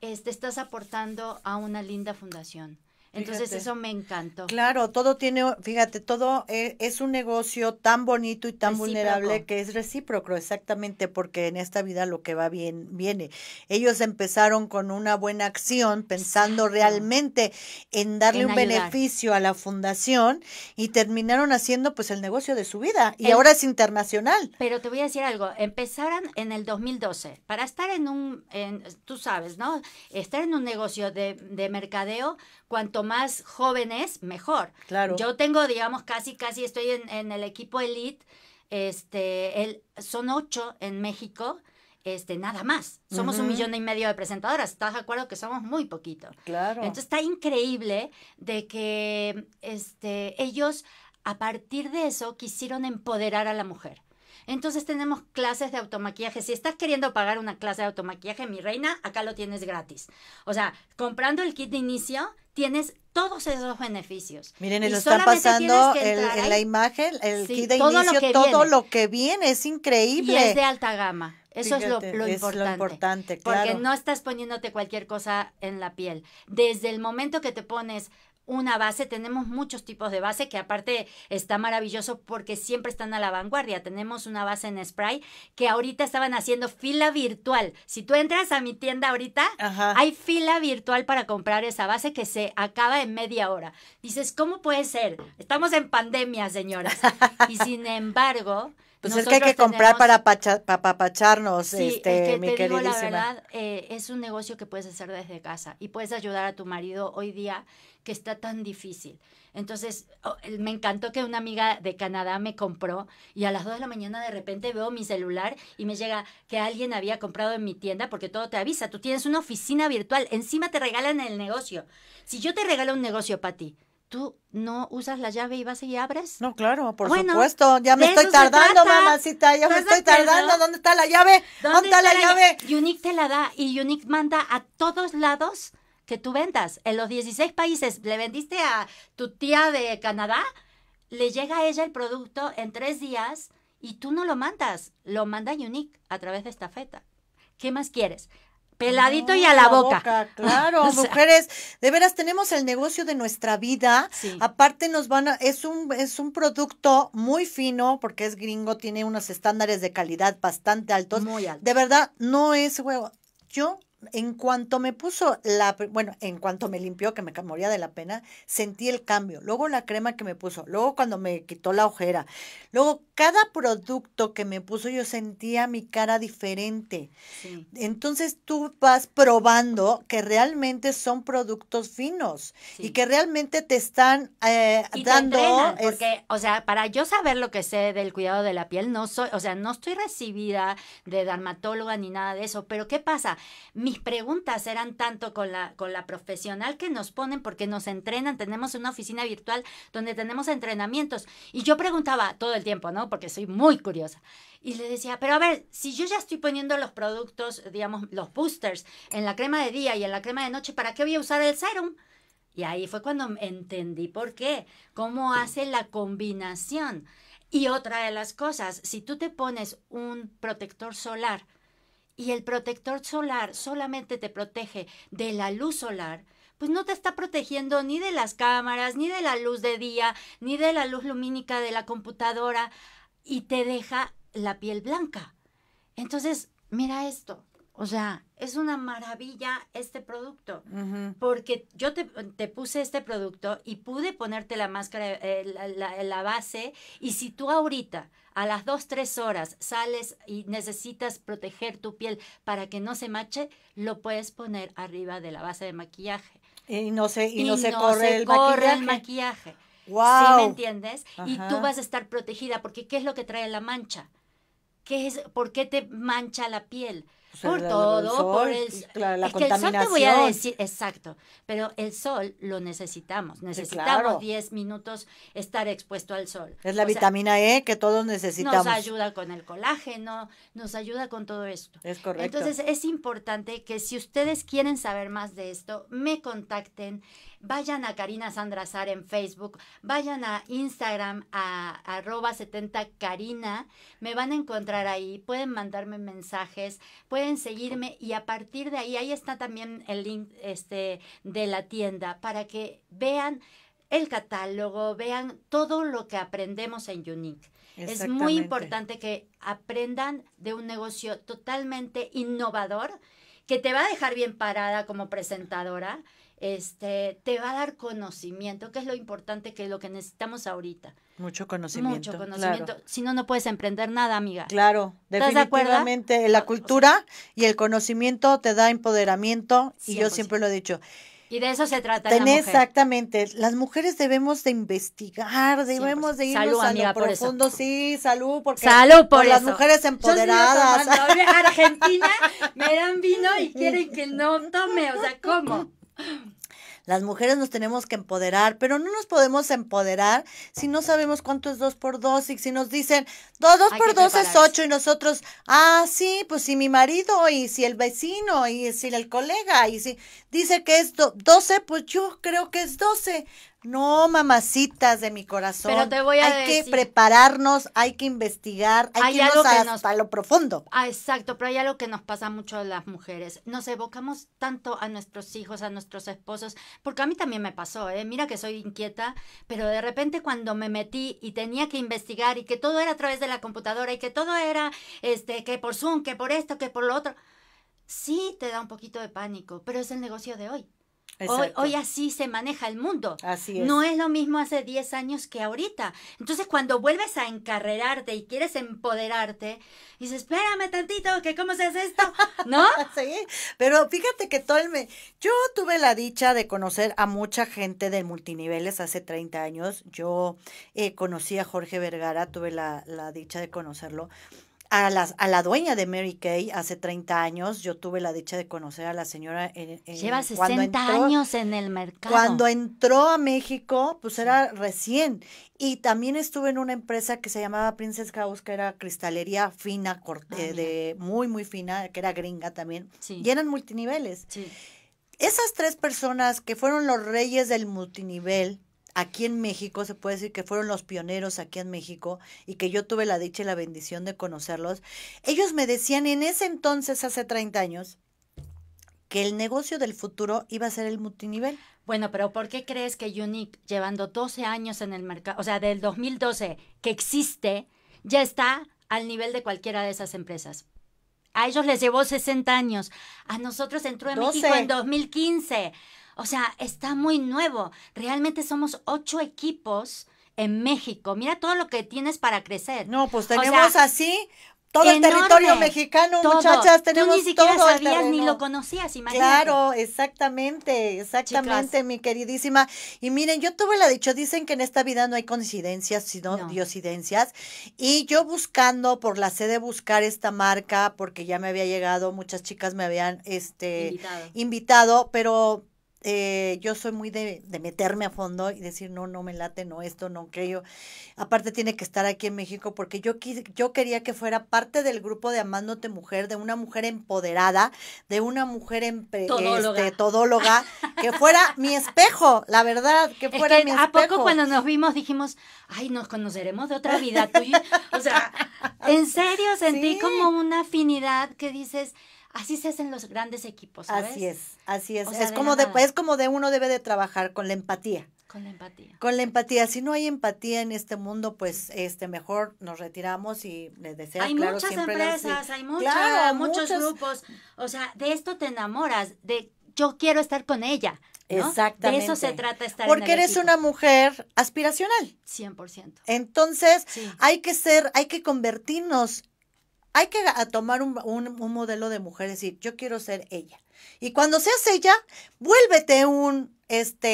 este, estás aportando a una linda fundación. Entonces eso me encantó. Claro, todo tiene, fíjate, todo eh, es un negocio tan bonito y tan vulnerable que es recíproco, exactamente, porque en esta vida lo que va bien viene. Ellos empezaron con una buena acción, pensando realmente en darle un beneficio a la fundación y terminaron haciendo pues el negocio de su vida y ahora es internacional. Pero te voy a decir algo, empezaron en el 2012 para estar en un, en, tú sabes, ¿no? Estar en un negocio de, de mercadeo cuanto más jóvenes, mejor. Claro. Yo tengo, digamos, casi, casi estoy en, el equipo elite. Este, el, son ocho en México. Este, nada más. Somos un millón y medio de presentadoras. ¿Estás de acuerdo que somos muy poquito? Claro. Entonces está increíble de que este, ellos, a partir de eso, quisieron empoderar a la mujer. Entonces tenemos clases de automaquillaje. Si estás queriendo pagar una clase de automaquillaje, mi reina, acá lo tienes gratis. O sea, comprando el kit de inicio, tienes todos esos beneficios. Miren, lo está pasando en la imagen, el kit de inicio, todo lo que viene, es increíble. Y es de alta gama. Eso es lo, importante. claro. Porque no estás poniéndote cualquier cosa en la piel. Desde el momento que te pones una base, tenemos muchos tipos de base que aparte está maravilloso porque siempre están a la vanguardia. Tenemos una base en spray que ahorita estaban haciendo fila virtual. Si tú entras a mi tienda ahorita, hay fila virtual para comprar esa base que se acaba en media hora. Dices, ¿cómo puede ser? Estamos en pandemia, señoras. [laughs] y sin embargo, pues es que hay que comprar para papacharnos, sí, este, mi te la verdad, eh, es un negocio que puedes hacer desde casa y puedes ayudar a tu marido hoy día que está tan difícil. Entonces, oh, me encantó que una amiga de Canadá me compró y a las 2 de la mañana de repente veo mi celular y me llega que alguien había comprado en mi tienda porque todo te avisa. Tú tienes una oficina virtual, encima te regalan el negocio. Si yo te regalo un negocio para ti, ¿Tú no usas la llave y vas y abres? No, claro, por supuesto. Ya me estoy tardando, mamacita. Ya me estoy tardando. ¿Dónde está la llave? ¿Dónde, está, la, llave? Unique te la da y Unique manda a todos lados que tú vendas. En los 16 países le vendiste a tu tía de Canadá, le llega a ella el producto en tres días y tú no lo mandas. Lo manda Unique a través de esta feta. ¿Qué más quieres? Peladito y ah, a la, boca. [laughs] Claro, mujeres, de veras tenemos el negocio de nuestra vida. Aparte nos van a, es un es un producto muy fino porque es gringo, tiene unos estándares de calidad bastante altos. Muy alto. De verdad no es huevo. Yo en cuanto me puso la, bueno, en cuanto me limpió, que me moría de la pena, sentí el cambio. Luego la crema que me puso, luego cuando me quitó la ojera, luego cada producto que me puso yo sentía mi cara diferente. Entonces tú vas probando que realmente son productos finos y que realmente te están eh, dando. porque, o sea, para yo saber lo que sé del cuidado de la piel, no soy, o sea, no estoy recibida de dermatóloga ni nada de eso, pero ¿qué pasa? mis preguntas eran tanto con la, profesional que nos ponen porque nos entrenan, tenemos una oficina virtual donde tenemos entrenamientos. Y yo preguntaba todo el tiempo, ¿no? Porque soy muy curiosa. Y le decía, pero a ver, si yo ya estoy poniendo los productos, digamos, los boosters en la crema de día y en la crema de noche, ¿para qué voy a usar el serum? Y ahí fue cuando entendí por qué, cómo hace la combinación. Y otra de las cosas, si tú te pones un protector solar, y el protector solar solamente te protege de la luz solar, pues no te está protegiendo ni de las cámaras, ni de la luz de día, ni de la luz lumínica de la computadora y te deja la piel blanca. Entonces, mira esto. O sea, es una maravilla este producto, porque yo te, puse este producto y pude ponerte la máscara, eh, la, base, y si tú ahorita a las dos, tres horas sales y necesitas proteger tu piel para que no se mache, lo puedes poner arriba de la base de maquillaje. Y no se, y no se, corre, el corre, el maquillaje. Wow. ¿Sí me entiendes? Y tú vas a estar protegida, porque ¿qué es lo que trae la mancha? ¿Qué es, ¿Por qué te mancha la piel? por todo, por el, la, la es te voy a decir, exacto, pero el sol lo necesitamos, necesitamos 10 minutos estar expuesto al sol. Es la vitamina E que todos necesitamos. Nos ayuda con el colágeno, nos ayuda con todo esto. Es correcto. Entonces es importante que si ustedes quieren saber más de esto, me contacten, Vayan a Karina Sandra Sar en Facebook, vayan a Instagram a arroba 70 Karina, me van a encontrar ahí, pueden mandarme mensajes, pueden seguirme y a partir de ahí, ahí está también el link este, de la tienda para que vean el catálogo, vean todo lo que aprendemos en Unique. Es muy importante que aprendan de un negocio totalmente innovador que te va a dejar bien parada como presentadora, este, te va a dar conocimiento, que es lo importante que es lo que necesitamos ahorita. Mucho conocimiento. Mucho conocimiento. Si no, no puedes emprender nada, amiga. Claro, definitivamente. la cultura y el conocimiento te da empoderamiento y yo siempre lo he dicho. Y de eso se trata. Exactamente. Las mujeres debemos de investigar, debemos de irnos a lo profundo, sí, salud, porque por, las mujeres empoderadas. ¿eh? Argentina [laughs] me dan vino y quieren que no tome, o sea, ¿cómo? Las mujeres nos tenemos que empoderar, pero no nos podemos empoderar si no sabemos cuánto es 2 por dos y si nos dicen dos por dos es ocho y nosotros, ah, sí, pues si mi marido y si el vecino y si el colega y si dice que es doce, pues yo creo que es doce. No, mamacitas de mi corazón. Pero te voy a hay que prepararnos, hay que investigar, hay, que irnos hasta, lo profundo. Ah, exacto, pero hay algo que nos pasa mucho a las mujeres. Nos evocamos tanto a nuestros hijos, a nuestros esposos, porque a mí también me pasó, ¿eh? Mira que soy inquieta, pero de repente cuando me metí y tenía que investigar y que todo era a través de la computadora y que todo era, este, que por Zoom, que por esto, que por lo otro, sí te da un poquito de pánico, pero es el negocio de hoy. Hoy, así se maneja el mundo. Así es. No es lo mismo hace 10 años que ahorita. Entonces, cuando vuelves a encarrerarte y quieres empoderarte, dices, espérame tantito, que cómo se hace esto, ¿no? [laughs] sí, pero fíjate que todo el... Yo tuve la dicha de conocer a mucha gente de multiniveles hace 30 años. Yo eh, conocí a Jorge Vergara, tuve la, la dicha de conocerlo a, a la dueña de Mary Kay hace 30 años. Yo tuve la dicha de conocer a la señora. Lleva 60 años en el mercado. Cuando entró a México, pues era recién. Y también estuve en una empresa que se llamaba Princess House, que era cristalería fina, corte, ah, de, muy, muy fina, que era gringa también. Y eran multiniveles. Esas tres personas que fueron los reyes del multinivel aquí en México, se puede decir que fueron los pioneros aquí en México y que yo tuve la dicha y la bendición de conocerlos, ellos me decían en ese entonces, hace 30 años, que el negocio del futuro iba a ser el multinivel. Bueno, pero ¿por qué crees que Unique, llevando 12 años en el mercado, o sea, del 2012 que existe, ya está al nivel de cualquiera de esas empresas? A ellos les llevó 60 años, a nosotros entró en México en 2015. O sea, está muy nuevo. Realmente somos ocho equipos en México. Mira todo lo que tienes para crecer. No, pues tenemos así todo el territorio mexicano, muchachas, tenemos todo. Tú ni siquiera sabías ni lo conocías, imagínate. Claro, exactamente, exactamente, mi queridísima. Y miren, yo tuve la dicho, dicen que en esta vida no hay coincidencias, sino no. Y yo buscando, por la sede buscar esta marca, porque ya me había llegado, muchas chicas me habían este invitado pero eh, yo soy muy de, meterme a fondo y decir, no, no me late, no esto, no creo. Aparte tiene que estar aquí en México porque yo, yo quería que fuera parte del grupo de Amándote Mujer, de una mujer empoderada, de una mujer este, todóloga. que fuera mi espejo, la verdad, que fuera ¿a ¿A poco cuando nos vimos dijimos, ay, nos conoceremos de otra vida O sea, en serio sentí como una afinidad que dices así se hacen los grandes equipos. ¿sabes? Así es, así es. es, como de, como de uno debe de trabajar con la empatía. Con la empatía. Con la empatía. Si no hay empatía en este mundo, pues este mejor nos retiramos y le deseo. Hay muchas empresas, hay muchos, grupos. O sea, de esto te enamoras, de yo quiero estar con ella. Exactamente. De eso se trata estar Porque en el eres una mujer aspiracional. 100%. Entonces, hay que ser, hay que convertirnos hay que tomar un, modelo de mujer, decir, yo quiero ser ella. Y cuando seas ella, vuélvete un este,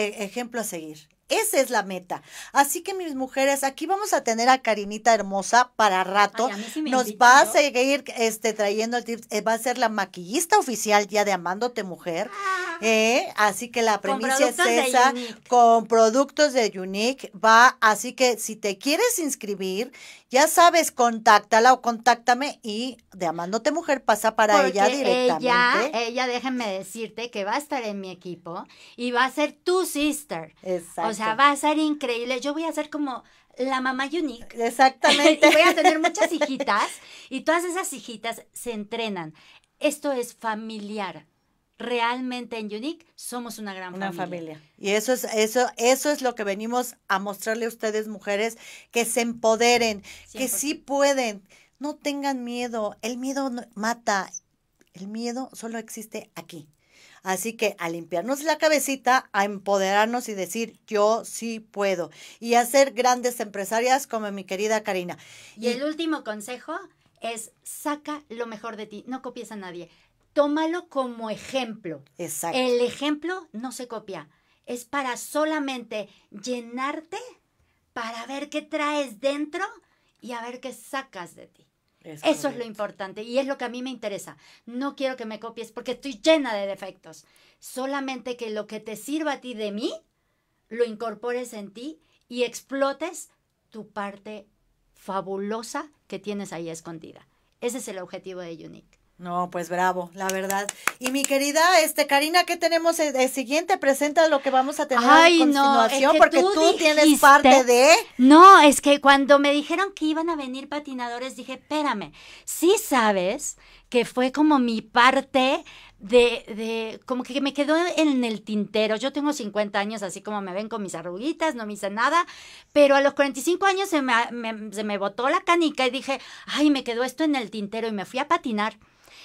e, ejemplo a seguir. Esa es la meta. Así que mis mujeres, aquí vamos a tener a Karinita hermosa para rato. Nos va a seguir este, trayendo el tips. Eh, va a ser la maquillista oficial ya de Amándote Mujer. Ah. ¿eh? así que la premisa es esa. Con productos de Unique. Va, así que si te quieres inscribir ya sabes, contáctala o contáctame y de Amándote Mujer pasa para ella directamente. Ella, ella, déjenme decirte que va a estar en mi equipo y va a ser tu sister. Exacto. O sea, va a ser increíble. Yo voy a ser como la mamá unique. Exactamente. [laughs] y voy a tener muchas hijitas y todas esas hijitas se entrenan. Esto es familiar realmente en Unique somos una gran familia. Y eso es eso eso es lo que venimos a mostrarle a ustedes mujeres que se empoderen, que sí pueden, no tengan miedo, el miedo mata. El miedo solo existe aquí. Así que a limpiarnos la cabecita, a empoderarnos y decir yo sí puedo y a ser grandes empresarias como mi querida Karina. y el último consejo es saca lo mejor de ti, no copies a nadie tómalo como ejemplo. Exacto. El ejemplo no se copia, es para solamente llenarte para ver qué traes dentro y a ver qué sacas de ti. Eso es lo importante y es lo que a mí me interesa. No quiero que me copies porque estoy llena de defectos. Solamente que lo que te sirva a ti de mí, lo incorpores en ti y explotes tu parte fabulosa que tienes ahí escondida. Ese es el objetivo de Unique. No, pues bravo, la verdad. Y mi querida, este Karina, ¿qué tenemos el, eh, siguiente? Presenta lo que vamos a tener continuación, porque tú, tienes parte de. No, es que cuando me dijeron que iban a venir patinadores, dije, espérame, sí sabes que fue como mi parte de, de, como que me quedó en el tintero. Yo tengo 50 años, así como me ven con mis arruguitas, no me hice nada, pero a los 45 años se me, me, se me botó la canica y dije, ay, me quedó esto en el tintero y me fui a patinar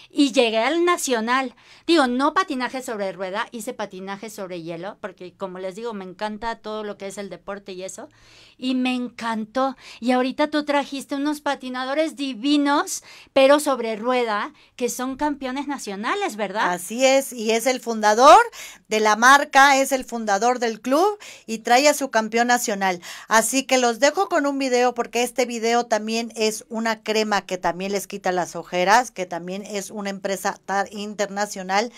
y llegué al nacional. Digo, no patinaje sobre rueda, hice patinaje sobre hielo, porque como les digo, me encanta todo lo que es el deporte y eso. Y me encantó. Y ahorita tú trajiste unos patinadores divinos, pero sobre rueda, que son campeones nacionales, ¿verdad? Así es, y es el fundador de la marca, es el fundador del club y trae a su campeón nacional. Así que los dejo con un video porque este video también es una crema que también les quita las ojeras, que también es un una empresa internacional.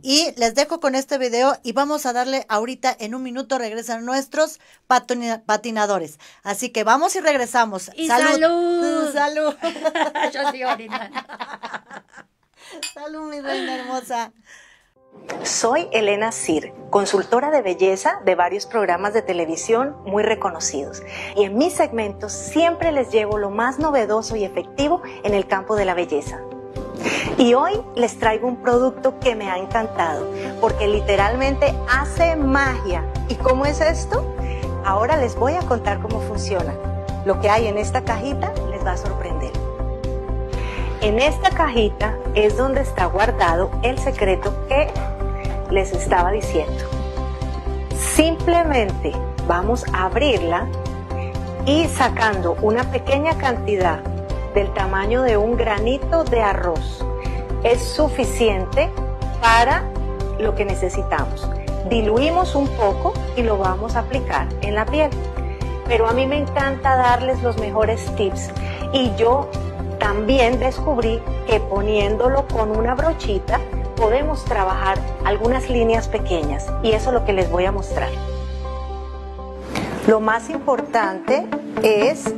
Y les dejo con este video y vamos a darle ahorita en un minuto regresan nuestros patinadores. Así que vamos y regresamos. Y salud. Salud. [laughs] salud. [laughs] Yo [laughs] Salud, mi reina hermosa. Soy Elena Sir, consultora de belleza de varios programas de televisión muy reconocidos y en mis segmentos siempre les llevo lo más novedoso y efectivo en el campo de la belleza. Y hoy les traigo un producto que me ha encantado, porque literalmente hace magia. ¿Y cómo es esto? Ahora les voy a contar cómo funciona. Lo que hay en esta cajita les va a sorprender. En esta cajita es donde está guardado el secreto que les estaba diciendo. Simplemente vamos a abrirla y sacando una pequeña cantidad del tamaño de un granito de arroz. Es suficiente para lo que necesitamos. Diluimos un poco y lo vamos a aplicar en la piel. Pero a mí me encanta darles los mejores tips y yo también descubrí que poniéndolo con una brochita podemos trabajar algunas líneas pequeñas y eso es lo que les voy a mostrar. Lo más importante es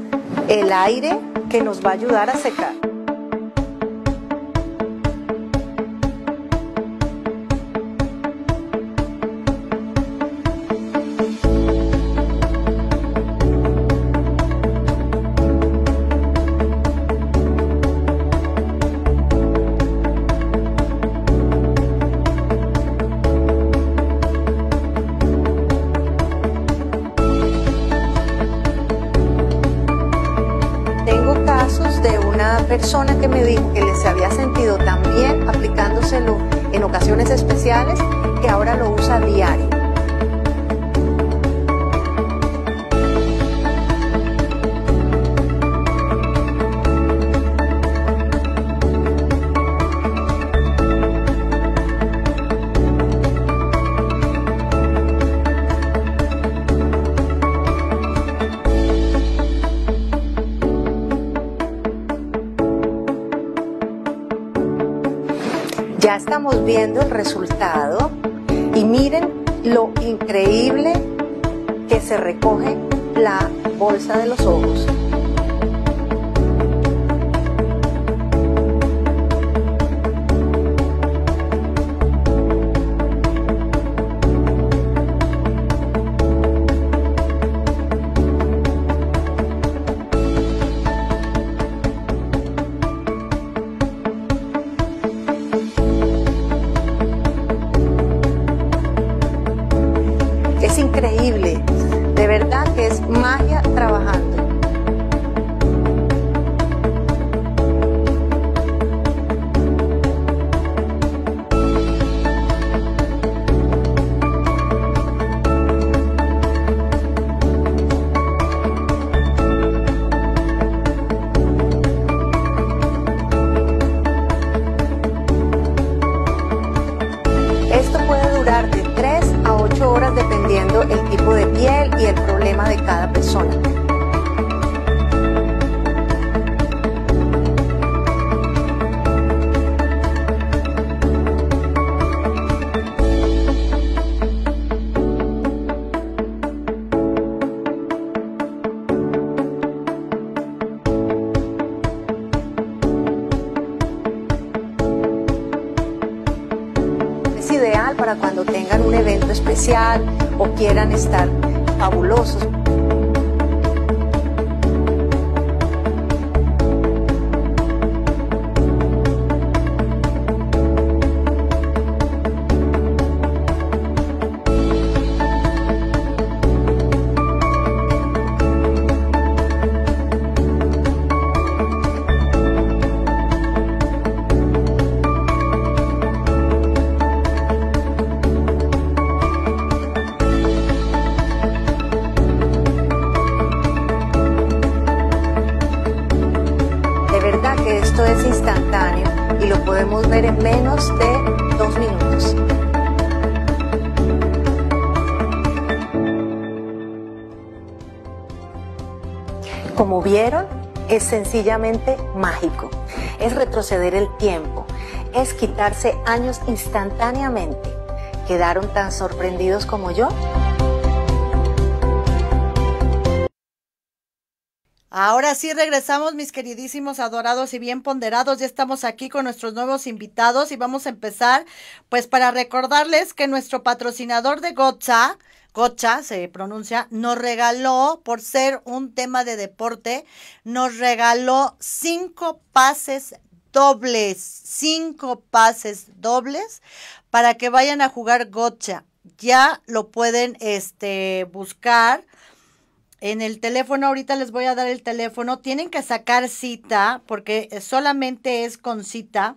el aire que nos va a ayudar a secar. persona que me dijo que se había sentido tan bien aplicándoselo en ocasiones especiales que ahora lo usa diario. estamos viendo el resultado y miren lo increíble que se recoge la bolsa de los ojos. quieran estar ¿Vieron? es sencillamente mágico. Es retroceder el tiempo, es quitarse años instantáneamente. ¿Quedaron tan sorprendidos como yo? Ahora sí regresamos, mis queridísimos adorados y bien ponderados. Ya estamos aquí con nuestros nuevos invitados y vamos a empezar, pues, para recordarles que nuestro patrocinador de Gotcha. Cocha se pronuncia, nos regaló, por ser un tema de deporte, nos regaló cinco pases dobles, cinco pases dobles para que vayan a jugar gocha. Ya lo pueden este, buscar en el teléfono, ahorita les voy a dar el teléfono, tienen que sacar cita porque solamente es con cita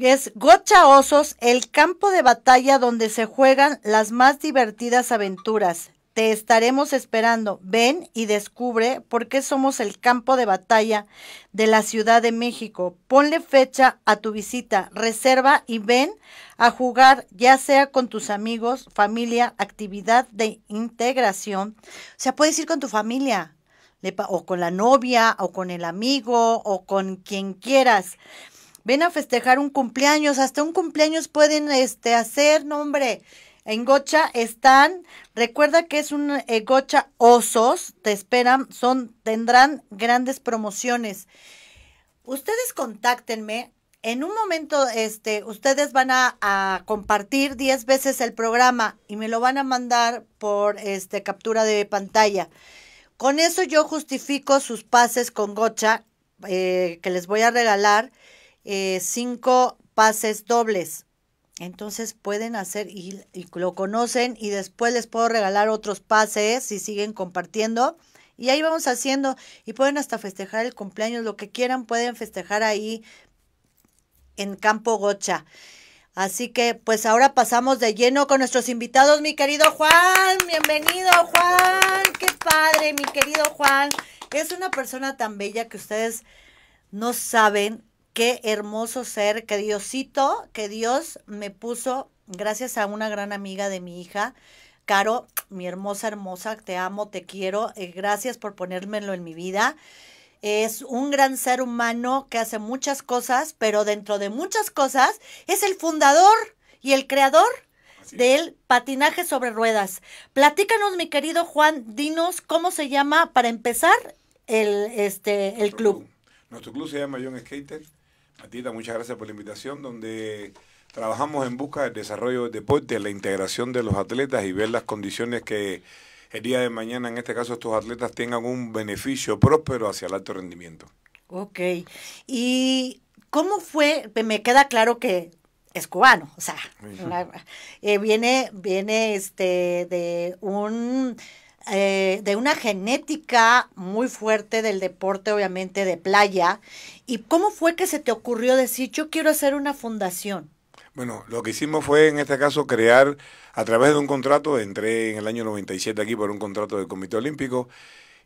es Gocha Osos, el campo de batalla donde se juegan las más divertidas aventuras. Te estaremos esperando. Ven y descubre por qué somos el campo de batalla de la Ciudad de México. Ponle fecha a tu visita, reserva y ven a jugar, ya sea con tus amigos, familia, actividad de integración. O sea, puedes ir con tu familia, o con la novia, o con el amigo, o con quien quieras ven a festejar un cumpleaños, hasta un cumpleaños pueden este, hacer, nombre... En Gocha están, recuerda que es un eh, Gocha Osos, te esperan, son, tendrán grandes promociones. Ustedes contáctenme, en un momento este, ustedes van a, compartir 10 veces el programa y me lo van a mandar por este, captura de pantalla. Con eso yo justifico sus pases con Gocha eh, que les voy a regalar eh, cinco pases dobles. Entonces pueden hacer y, y, lo conocen y después les puedo regalar otros pases si siguen compartiendo. Y ahí vamos haciendo y pueden hasta festejar el cumpleaños, lo que quieran pueden festejar ahí en Campo Gocha. Así que pues ahora pasamos de lleno con nuestros invitados, mi querido Juan, bienvenido Juan, qué padre, mi querido Juan. Es una persona tan bella que ustedes no saben Qué hermoso ser, que Diosito, que Dios me puso, gracias a una gran amiga de mi hija, Caro, mi hermosa, hermosa, te amo, te quiero, eh, gracias por ponérmelo en mi vida. Es un gran ser humano que hace muchas cosas, pero dentro de muchas cosas es el fundador y el creador del patinaje sobre ruedas. Platícanos, mi querido Juan, dinos cómo se llama para empezar el, este, el club. Nuestro club se llama Young Skater. Atita muchas gracias por la invitación, donde trabajamos en busca del desarrollo del deporte, la integración de los atletas y ver las condiciones que el día de mañana, en este caso, estos atletas tengan un beneficio próspero hacia el alto rendimiento. Ok. ¿Y cómo fue? Me queda claro que es cubano, o sea, eh, viene, viene este, de un eh, de una genética muy fuerte del deporte, obviamente, de playa. ¿Y cómo fue que se te ocurrió decir, yo quiero hacer una fundación? Bueno, lo que hicimos fue en este caso crear a través de un contrato, entré en el año 97 aquí por un contrato del Comité Olímpico,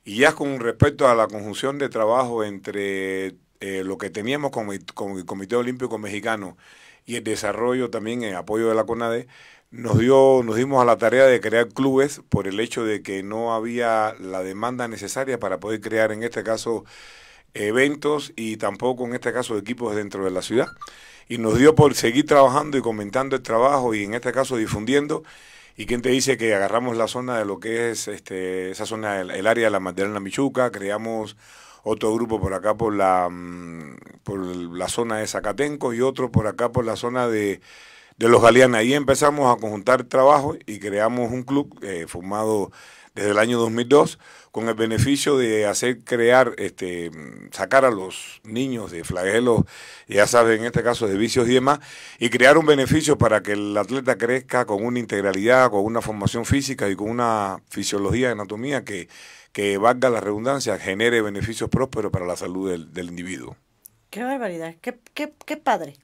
y ya con respecto a la conjunción de trabajo entre eh, lo que teníamos con, con el Comité Olímpico Mexicano y el desarrollo también en eh, apoyo de la CONADE, nos, dio, nos dimos a la tarea de crear clubes por el hecho de que no había la demanda necesaria para poder crear, en este caso, eventos y tampoco, en este caso, equipos dentro de la ciudad. Y nos dio por seguir trabajando y comentando el trabajo y, en este caso, difundiendo. ¿Y quién te dice que agarramos la zona de lo que es este, esa zona, el, área de la la Michuca, creamos otro grupo por acá por la, mm, por la zona de Zacatenco y otro por acá por la zona de de los Galeanos. Ahí empezamos a conjuntar trabajo y creamos un club eh, formado desde el año 2002 con el beneficio de hacer crear, este, sacar a los niños de flagelos, ya saben, en este caso de vicios y demás, y crear un beneficio para que el atleta crezca con una integralidad, con una formación física y con una fisiología de anatomía que, que valga la redundancia, genere beneficios prósperos para la salud del, del individuo. Qué barbaridad, qué, qué, qué, padre.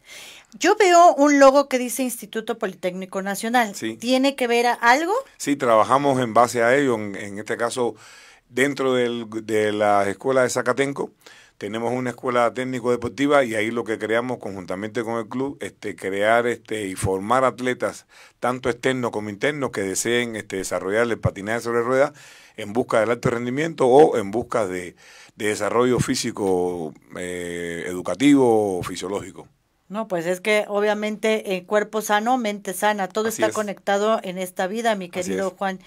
Yo veo un logo que dice Instituto Politécnico Nacional. ¿Tiene que ver a algo? Sí, trabajamos en base a ello, en, este caso dentro de la escuela de Zacatenco. Tenemos una escuela técnico-deportiva y ahí lo que creamos conjuntamente con el club, este, crear este, y formar atletas, tanto externos como internos, que deseen este, desarrollar el patinaje sobre ruedas en busca del alto rendimiento o en busca de, de desarrollo físico, eh, educativo, fisiológico. No, pues es que obviamente eh, cuerpo sano, mente sana, todo está conectado en esta vida, mi querido Juan.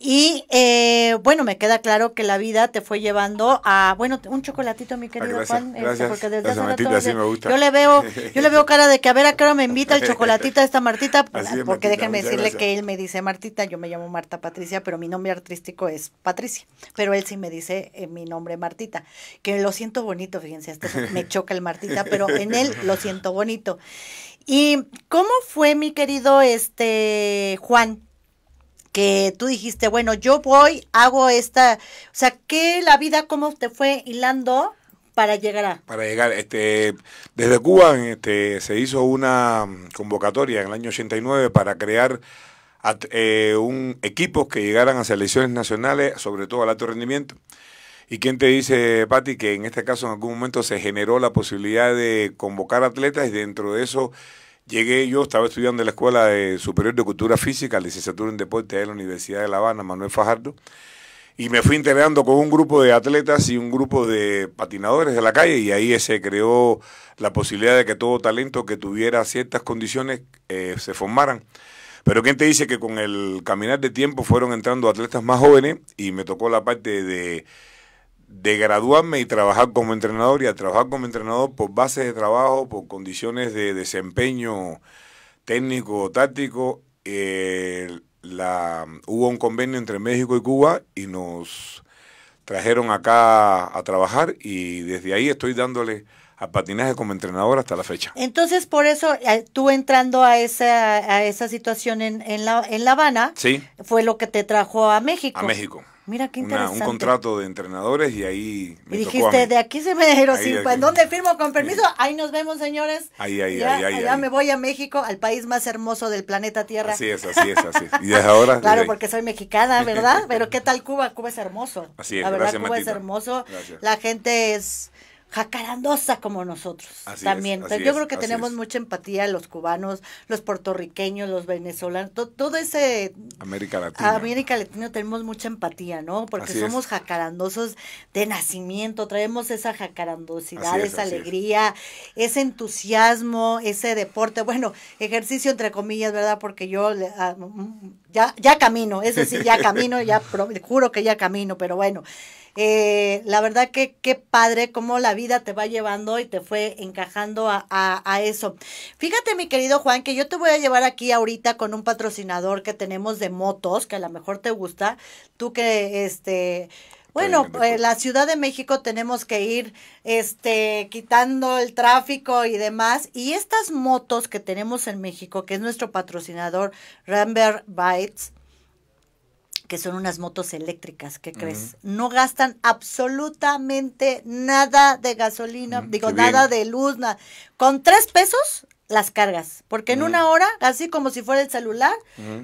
Y eh, bueno, me queda claro que la vida te fue llevando a, bueno, un chocolatito, mi querido Juan, este, gracias, porque desde hace Martita, rato, me yo le veo, yo le veo cara de que a ver a qué hora me invita el [laughs] chocolatito a esta Martita, porque déjenme decirle que él me dice Martita, yo me llamo Marta Patricia, pero mi nombre artístico es Patricia, pero él sí me dice eh, mi nombre Martita, que lo siento bonito, fíjense, me choca el Martita, pero en él lo siento bonito. ¿Y cómo fue, mi querido este Juan? que tú dijiste, bueno, yo voy, hago esta, o sea, que la vida cómo te fue hilando para llegar a? Para llegar, este, desde Cuba este, se hizo una convocatoria en el año 89 para crear eh, un equipo que llegaran a selecciones nacionales, sobre todo al alto rendimiento. ¿Y quién te dice, Pati, que en este caso en algún momento se generó la posibilidad de convocar atletas y dentro de eso llegué yo, estaba estudiando en la Escuela de Superior de Cultura Física, licenciatura en Deporte de la Universidad de La Habana, Manuel Fajardo, y me fui integrando con un grupo de atletas y un grupo de patinadores de la calle y ahí se creó la posibilidad de que todo talento que tuviera ciertas condiciones eh, se formaran. Pero quién te dice que con el caminar de tiempo fueron entrando atletas más jóvenes y me tocó la parte de de graduarme y trabajar como entrenador y a trabajar como entrenador por bases de trabajo, por condiciones de desempeño técnico o táctico. Eh, la, hubo un convenio entre México y Cuba y nos trajeron acá a trabajar y desde ahí estoy dándole a patinaje como entrenador hasta la fecha. Entonces, por eso eh, tú entrando a esa, a esa situación en, en, la, en La Habana, sí. fue lo que te trajo a México. A México. Mira qué interesante. un contrato de entrenadores y ahí me y dijiste, de aquí se me dieron ¿En dónde firmo? Con permiso. Ahí nos vemos, señores. Ahí, ahí, ahí, Ya me voy a México, al país más hermoso del planeta Tierra. Así es, así es, así es. Y es ahora. claro, porque soy mexicana, ¿verdad? [laughs] Pero ¿qué tal Cuba? Cuba es hermoso. Así es, La verdad, Cuba es hermoso. La gente es jacarandosa como nosotros también. yo creo que tenemos mucha empatía los cubanos, los puertorriqueños, los venezolanos, todo ese... América Latina. América Latina tenemos mucha empatía, ¿no? Porque somos jacarandosos de nacimiento, traemos esa jacarandosidad, esa alegría, ese entusiasmo, ese deporte, bueno, ejercicio entre comillas, ¿verdad? Porque yo ah, mm, mm, ya, ya camino, eso sí, ya camino, ya juro que ya camino, pero bueno. Eh, la verdad que qué padre cómo la vida te va llevando y te fue encajando a, eso. Fíjate, mi querido Juan, que yo te voy a llevar aquí ahorita con un patrocinador que tenemos de motos, que a lo mejor te gusta. Tú que, este... Bueno, la Ciudad de México tenemos que ir este, quitando el tráfico y demás. Y estas motos que tenemos en México, que es nuestro patrocinador Rambert Bites, que son unas motos eléctricas, ¿qué crees? No gastan absolutamente nada de gasolina, mm, digo, nada de luz, nada. Con tres pesos las cargas, porque en una mm. hora, así como si fuera el celular,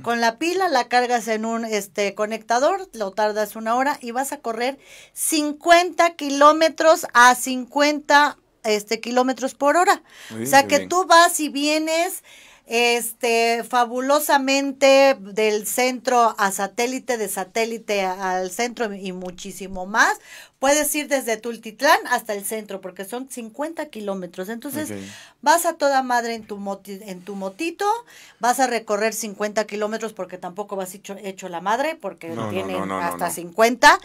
con la pila la cargas en un este conectador, lo tardas una hora y vas a correr 50 kilómetros a 50 este, kilómetros por hora. o sea que tú vas y vienes este, fabulosamente del centro a satélite, de satélite al centro y muchísimo más. Puedes ir desde Tultitlán hasta el centro, porque son 50 kilómetros. Entonces, vas a toda madre en tu, en tu motito, vas a recorrer 50 kilómetros, porque tampoco vas hecho, la madre, porque tienen hasta 50.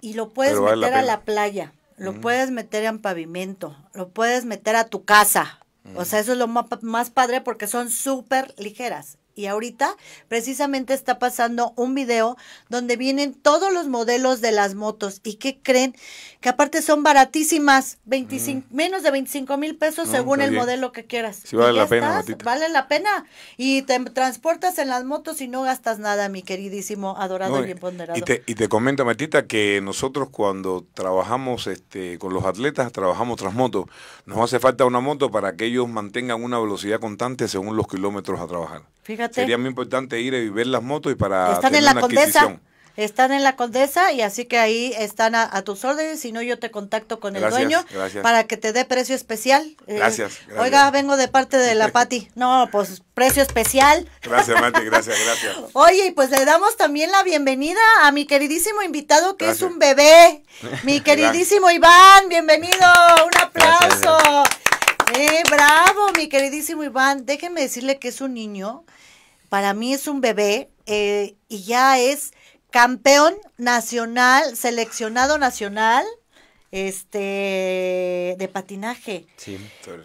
Y lo puedes meter a la playa, lo mm. puedes meter en pavimento, lo puedes meter a tu casa, o sea, eso es lo más padre porque son súper ligeras. Y ahorita precisamente está pasando un video donde vienen todos los modelos de las motos. ¿Y qué creen? Que aparte son baratísimas, 25, mm. menos de 25 mil pesos según el modelo que quieras. vale la pena. Vale la pena. Y te transportas en las motos y no gastas nada, mi queridísimo adorado y bien ponderado. Y te, y te comento, Matita, que nosotros cuando trabajamos este, con los atletas, trabajamos tras motos. Nos hace falta una moto para que ellos mantengan una velocidad constante según los kilómetros a trabajar. Fíjate Sería muy importante ir y ver las motos y para. Están en la una condesa. Están en la condesa y así que ahí están a, tus órdenes. Si no, yo te contacto con el dueño para que te dé precio especial. Eh, gracias, Oiga, vengo de parte de la Pati. [laughs] No, pues precio especial. Gracias, Mati, [laughs] gracias, gracias. Oye, pues le damos también la bienvenida a mi queridísimo invitado que es un bebé. Mi [laughs] queridísimo Iván, bienvenido. Un aplauso. Eh. eh, bravo, mi queridísimo Iván. Déjenme decirle que es un niño para mí es un bebé eh, y ya es campeón nacional, seleccionado nacional este de patinaje. Sí,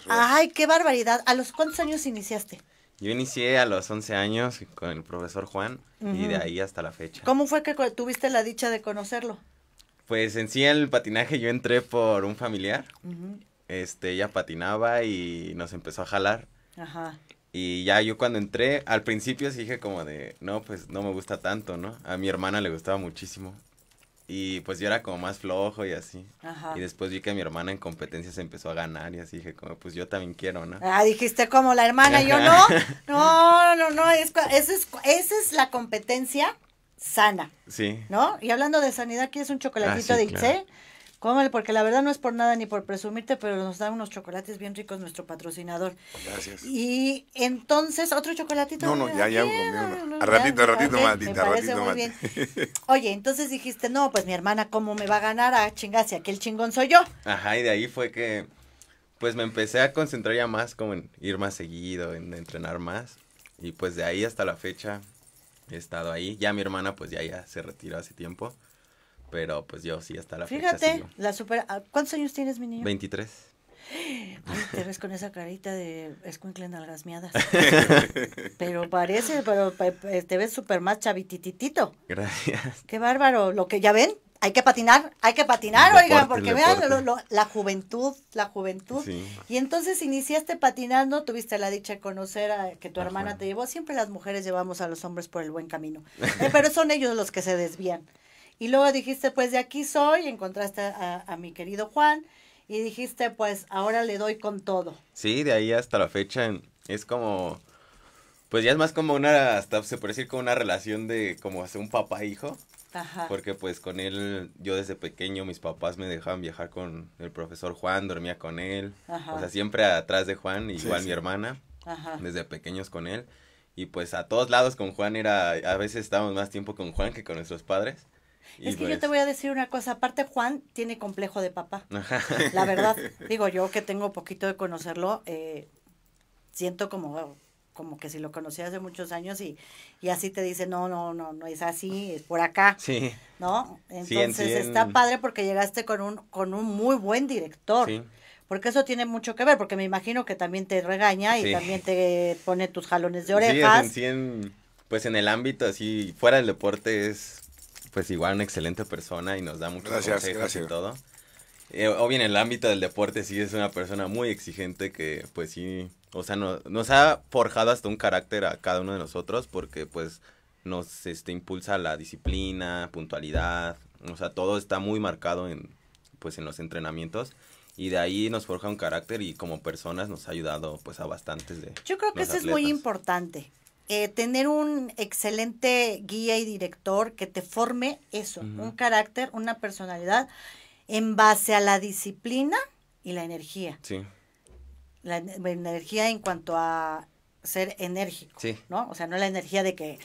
Ay, qué barbaridad. ¿A los cuántos años iniciaste? Yo inicié a los 11 años con el profesor Juan y de ahí hasta la fecha. ¿Cómo fue que tuviste la dicha de conocerlo? Pues en sí el patinaje yo entré por un familiar. Este, ella patinaba y nos empezó a jalar. Ajá. Y ya yo cuando entré, al principio sí dije como de, no, pues no me gusta tanto, ¿no? A mi hermana le gustaba muchísimo. Y pues yo era como más flojo y así. Y después vi que mi hermana en competencias empezó a ganar y así dije como, pues yo también quiero, ¿no? Ah, dijiste como la hermana, yo no. [laughs] No, no, no, es, esa, es, la competencia sana. Sí. ¿No? Y hablando de sanidad, aquí es un chocolatito ah, de Ixel? Cómale, porque la verdad no es por nada ni por presumirte, pero nos dan unos chocolates bien ricos nuestro patrocinador. Gracias. Y entonces, ¿otro chocolatito? No, no, ya, ya, uno. A ratito, a ratito, maldita, ratito, Oye, entonces dijiste, no, pues mi hermana, ¿cómo me va a ganar? a ah, chingarse, aquel chingón soy yo. Ajá, y de ahí fue que, pues me empecé a concentrar ya más como en ir más seguido, en entrenar más. Y pues de ahí hasta la fecha he estado ahí. Ya mi hermana, pues ya, ya se retiró hace tiempo pero pues yo sí hasta la Fíjate, Fíjate, la super... Ah, ¿Cuántos años tienes, mi niño? 23. [gasps] Ay, te ves con esa carita de escuincle en [laughs] pero parece, pero te ves súper más chavitititito. Gracias. Qué bárbaro. Lo que ya ven, hay que patinar, hay que patinar, oigan, porque vean la juventud, la juventud. Y entonces iniciaste patinando, tuviste la dicha de conocer a que tu hermana te llevó. Siempre las mujeres llevamos a los hombres por el buen camino. Eh, pero son ellos los que se desvían. Y luego dijiste, pues de aquí soy, encontraste a, mi querido Juan y dijiste, pues ahora le doy con todo. Sí, de ahí hasta la fecha es como, pues ya es más como una, hasta se puede decir como una relación de como hace un papá-hijo. E Ajá. Porque pues con él, yo desde pequeño, mis papás me dejaban viajar con el profesor Juan, dormía con él, o sea, siempre atrás de Juan, igual mi hermana, Ajá. desde pequeños con él. Y pues a todos lados con Juan era, a veces estábamos más tiempo con Juan que con nuestros padres es que yo te pues voy a decir una cosa, aparte Juan tiene complejo de papá. [laughs] la verdad, digo yo que tengo poquito de conocerlo, eh, siento como, como que si lo conocía hace muchos años y, y así te dice, no, no, no, no es así, es por acá. Sí. ¿No? Entonces está padre porque llegaste con un, con un muy buen director. Porque eso tiene mucho que ver, porque me imagino que también te regaña y también te pone tus jalones de orejas. Sí, pues en el ámbito así, fuera del deporte es pues igual una excelente persona y nos da muchos gracias, consejos y todo. Eh, o bien en el ámbito del deporte sí es una persona muy exigente que pues sí, o sea, no, nos ha forjado hasta un carácter a cada uno de nosotros porque pues nos este, impulsa la disciplina, puntualidad, o sea, todo está muy marcado en pues en los entrenamientos y de ahí nos forja un carácter y como personas nos ha ayudado pues a bastantes de Yo creo que eso es muy importante, eh, tener un excelente guía y director que te forme eso, un carácter, una personalidad en base a la disciplina y la energía. Sí. La, energía en cuanto a ser enérgico, ¿no? O sea, no la energía de que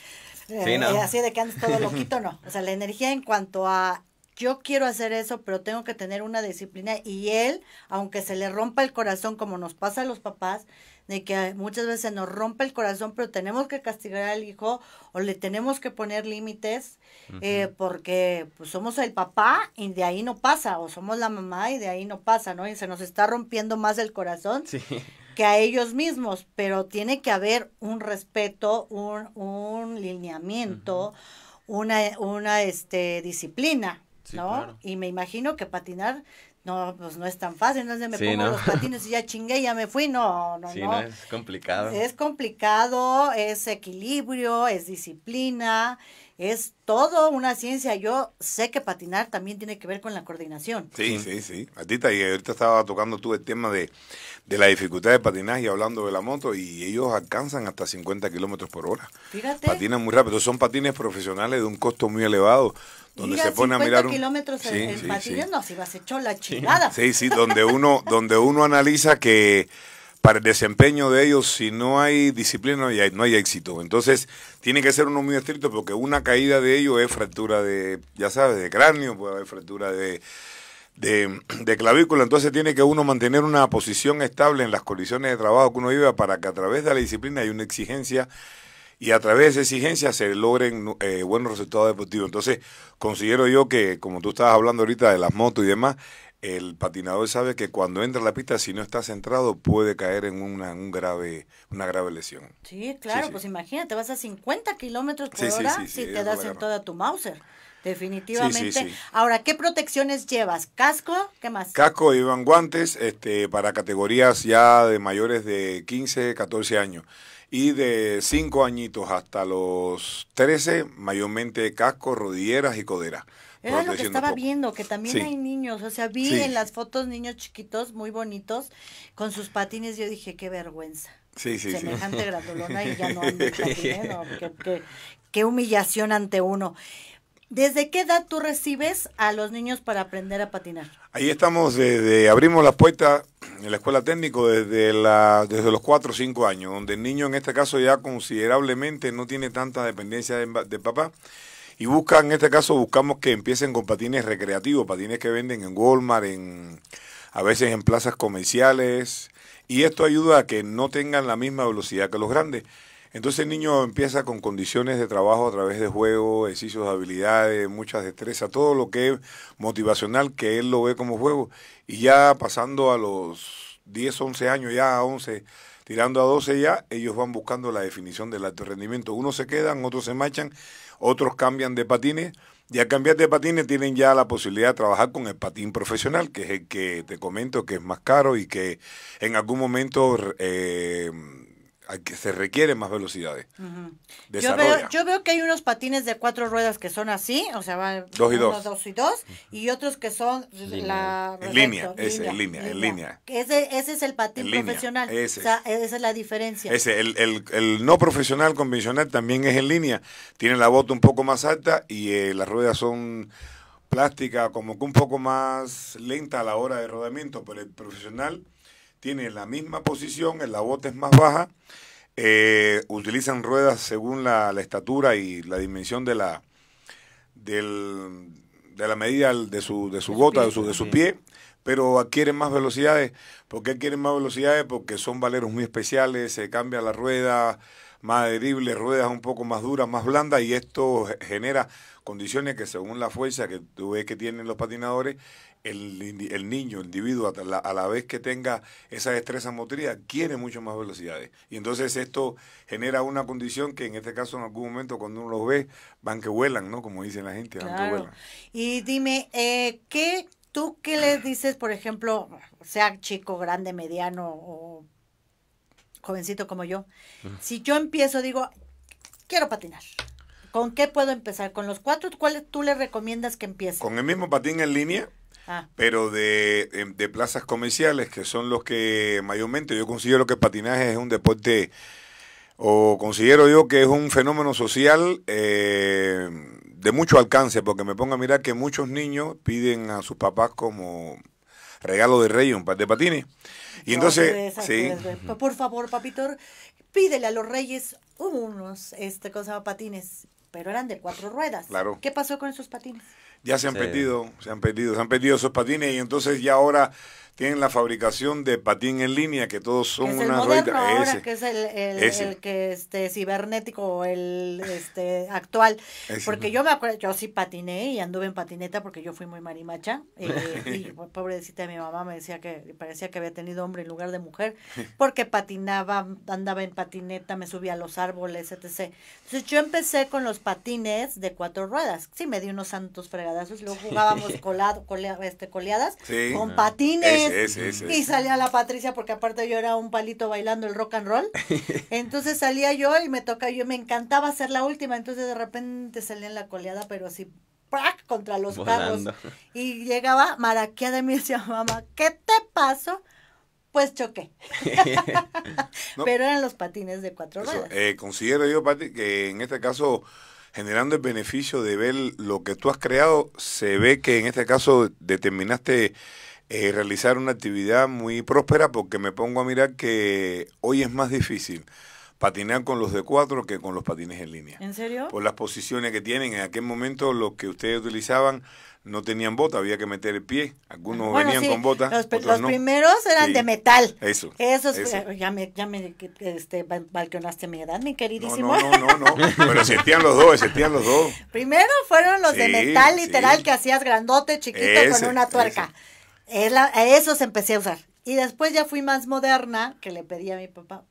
eh, así de que andes todo [laughs] loquito, no. O sea, la energía en cuanto a yo quiero hacer eso, pero tengo que tener una disciplina y él, aunque se le rompa el corazón como nos pasa a los papás, de que muchas veces nos rompe el corazón, pero tenemos que castigar al hijo o le tenemos que poner límites eh, porque pues, somos el papá y de ahí no pasa, o somos la mamá y de ahí no pasa, ¿no? Y se nos está rompiendo más el corazón. que a ellos mismos, pero tiene que haber un respeto, un, lineamiento, una, una este, disciplina, ¿no? Y me imagino que patinar no, pues no es tan fácil, no de me pongo los patines y ya chingué, ya me fui, no, no, no. Es complicado. Es complicado, es equilibrio, es disciplina, es todo una ciencia. Yo sé que patinar también tiene que ver con la coordinación. Sí, sí, sí. Matita, y ahorita estaba tocando tú el tema de, la dificultad de patinaje y hablando de la moto, y ellos alcanzan hasta 50 kilómetros por hora. Fíjate. Patinan muy rápido, son patines profesionales de un costo muy elevado donde se pone a mirar un kilómetros sí, sí, chingada. Sí, sí, [laughs] donde uno donde uno analiza que para el desempeño de ellos si no hay disciplina no hay, no hay éxito. Entonces, tiene que ser uno muy estricto porque una caída de ellos es fractura de, ya sabes, de cráneo, puede haber fractura de de, clavícula, entonces tiene que uno mantener una posición estable en las condiciones de trabajo que uno vive para que a través de la disciplina hay una exigencia y a través de exigencias se logren eh, buenos resultados deportivos. Entonces, considero yo que, como tú estabas hablando ahorita de las motos y demás, el patinador sabe que cuando entra a la pista, si no está centrado, puede caer en una, un grave, una grave lesión. Sí, claro, pues imagínate, vas a 50 kilómetros por hora si te das en toda tu Mauser. Definitivamente. Ahora, ¿qué protecciones llevas? ¿Casco? ¿Qué más? Casco, van guantes este, para categorías ya de mayores de 15, 14 años y de 5 añitos hasta los 13, mayormente casco, rodilleras y codera. Era lo que estaba viendo, que también hay niños, o sea, vi en las fotos niños chiquitos muy bonitos con sus patines, yo dije, qué vergüenza. Sí, sí, Semejante gratulona y ya no hay [laughs] ni qué humillación ante uno. ¿Desde qué edad tú recibes a los niños para aprender a patinar? Ahí estamos, desde, abrimos las puertas en la escuela técnico desde, la, desde los 4 o 5 años, donde el niño en este caso ya considerablemente no tiene tanta dependencia de, papá. Y busca en este caso, buscamos que empiecen con patines recreativos, patines que venden en Walmart, en, a veces en plazas comerciales. Y esto ayuda a que no tengan la misma velocidad que los grandes. Entonces el niño empieza con condiciones de trabajo a través de juego, ejercicios de habilidades, muchas destrezas, todo lo que es motivacional que él lo ve como juego. Y ya pasando a los 10, 11 años, ya a 11, tirando a 12 ya, ellos van buscando la definición del alto rendimiento. Unos se quedan, otros se marchan, otros cambian de patines. Y al cambiar de patines tienen ya la posibilidad de trabajar con el patín profesional, que es el que te comento que es más caro y que en algún momento eh, que se requieren más velocidades. yo, veo, que hay unos patines de cuatro ruedas que son así, o sea, van dos y dos. y otros que son la en línea, ese, en línea, en línea. Ese, es el patín profesional. esa es la diferencia. Ese, el, el, el, no profesional convencional también es en línea. Tiene la bota un poco más alta y eh, las ruedas son plásticas como que un poco más lenta a la hora de rodamiento, pero el profesional tiene la misma posición, en la bota es más baja, eh, utilizan ruedas según la, estatura y la dimensión de la, de la medida de su, de su bota, de su, de su pie, pero adquieren más velocidades. ¿Por qué adquieren más velocidades? Porque son valeros muy especiales, se cambia la rueda, más adherible, ruedas un poco más duras, más blandas, y esto genera condiciones que según la fuerza que tú ves que tienen los patinadores, el, niño, el individuo, a la, vez que tenga esa destreza motriz, Quiere mucho más velocidades. Y entonces esto genera una condición que en este caso en algún momento cuando uno los ve, van que vuelan, ¿no? Como dicen la gente, van que vuelan. Y dime, eh, ¿qué tú qué les dices, por ejemplo, sea chico, grande, mediano o jovencito como yo? Si yo empiezo, digo, quiero patinar. ¿Con qué puedo empezar? ¿Con los cuatro? ¿Cuáles tú le recomiendas que empiece? Con el mismo patín en línea, Ah. Pero de, plazas comerciales, que son los que mayormente yo considero que patinaje es un deporte, o considero yo que es un fenómeno social eh, de mucho alcance, porque me pongo a mirar que muchos niños piden a sus papás como regalo de rey un par de patines. Y entonces, sí. por favor, papito pídele a los reyes unos este, cosa, patines, pero eran de cuatro ruedas. Claro. ¿Qué pasó con esos patines? Ya se han perdido, se han perdido, se han perdido esos patines y entonces ya ahora tienen la fabricación de patín en línea, que todos son una rueda. que es el, que este cibernético, el este actual. Porque yo me acuerdo, yo sí patiné y anduve en patineta porque yo fui muy marimacha. Eh, [laughs] y pobrecita mi mamá me decía que parecía que había tenido hombre en lugar de mujer, porque patinaba, andaba en patineta, me subía a los árboles, etc. Entonces yo empecé con los patines de cuatro ruedas. Sí, me di unos santos fregadazos, luego jugábamos colado, este, coleadas con ah. patines. Y salía la Patricia, porque aparte yo era un palito bailando el rock and roll. [laughs] Entonces salía yo y me toca, yo me encantaba hacer la última, entonces de repente salía en la coleada, pero así contra los carros. Y llegaba maraqueada y me decía, mamá, ¿qué te pasó? Pues choqué. [laughs] [laughs] pero eran los patines de cuatro ruedas. Eh, considero yo, Pati, que en este caso generando el beneficio de ver lo que tú has creado, se ve que en este caso determinaste eh, realizar una actividad muy próspera porque me pongo a mirar que hoy es más difícil patinar con los de cuatro que con los patines en línea. ¿En serio? Por las posiciones que tienen. En aquel momento los que ustedes utilizaban no tenían bota, había que meter el pie. Algunos venían con bota. Los, primeros eran de metal. Eso. eso. Ya me, ya me este, balconaste mi edad, mi queridísimo. No, no, no, no, [laughs] pero existían los dos, los dos. Primero fueron los de metal, literal, que hacías grandote, chiquito, con una tuerca. Es la, a esos empecé a usar. Y después ya fui más moderna, que le pedí a mi papá,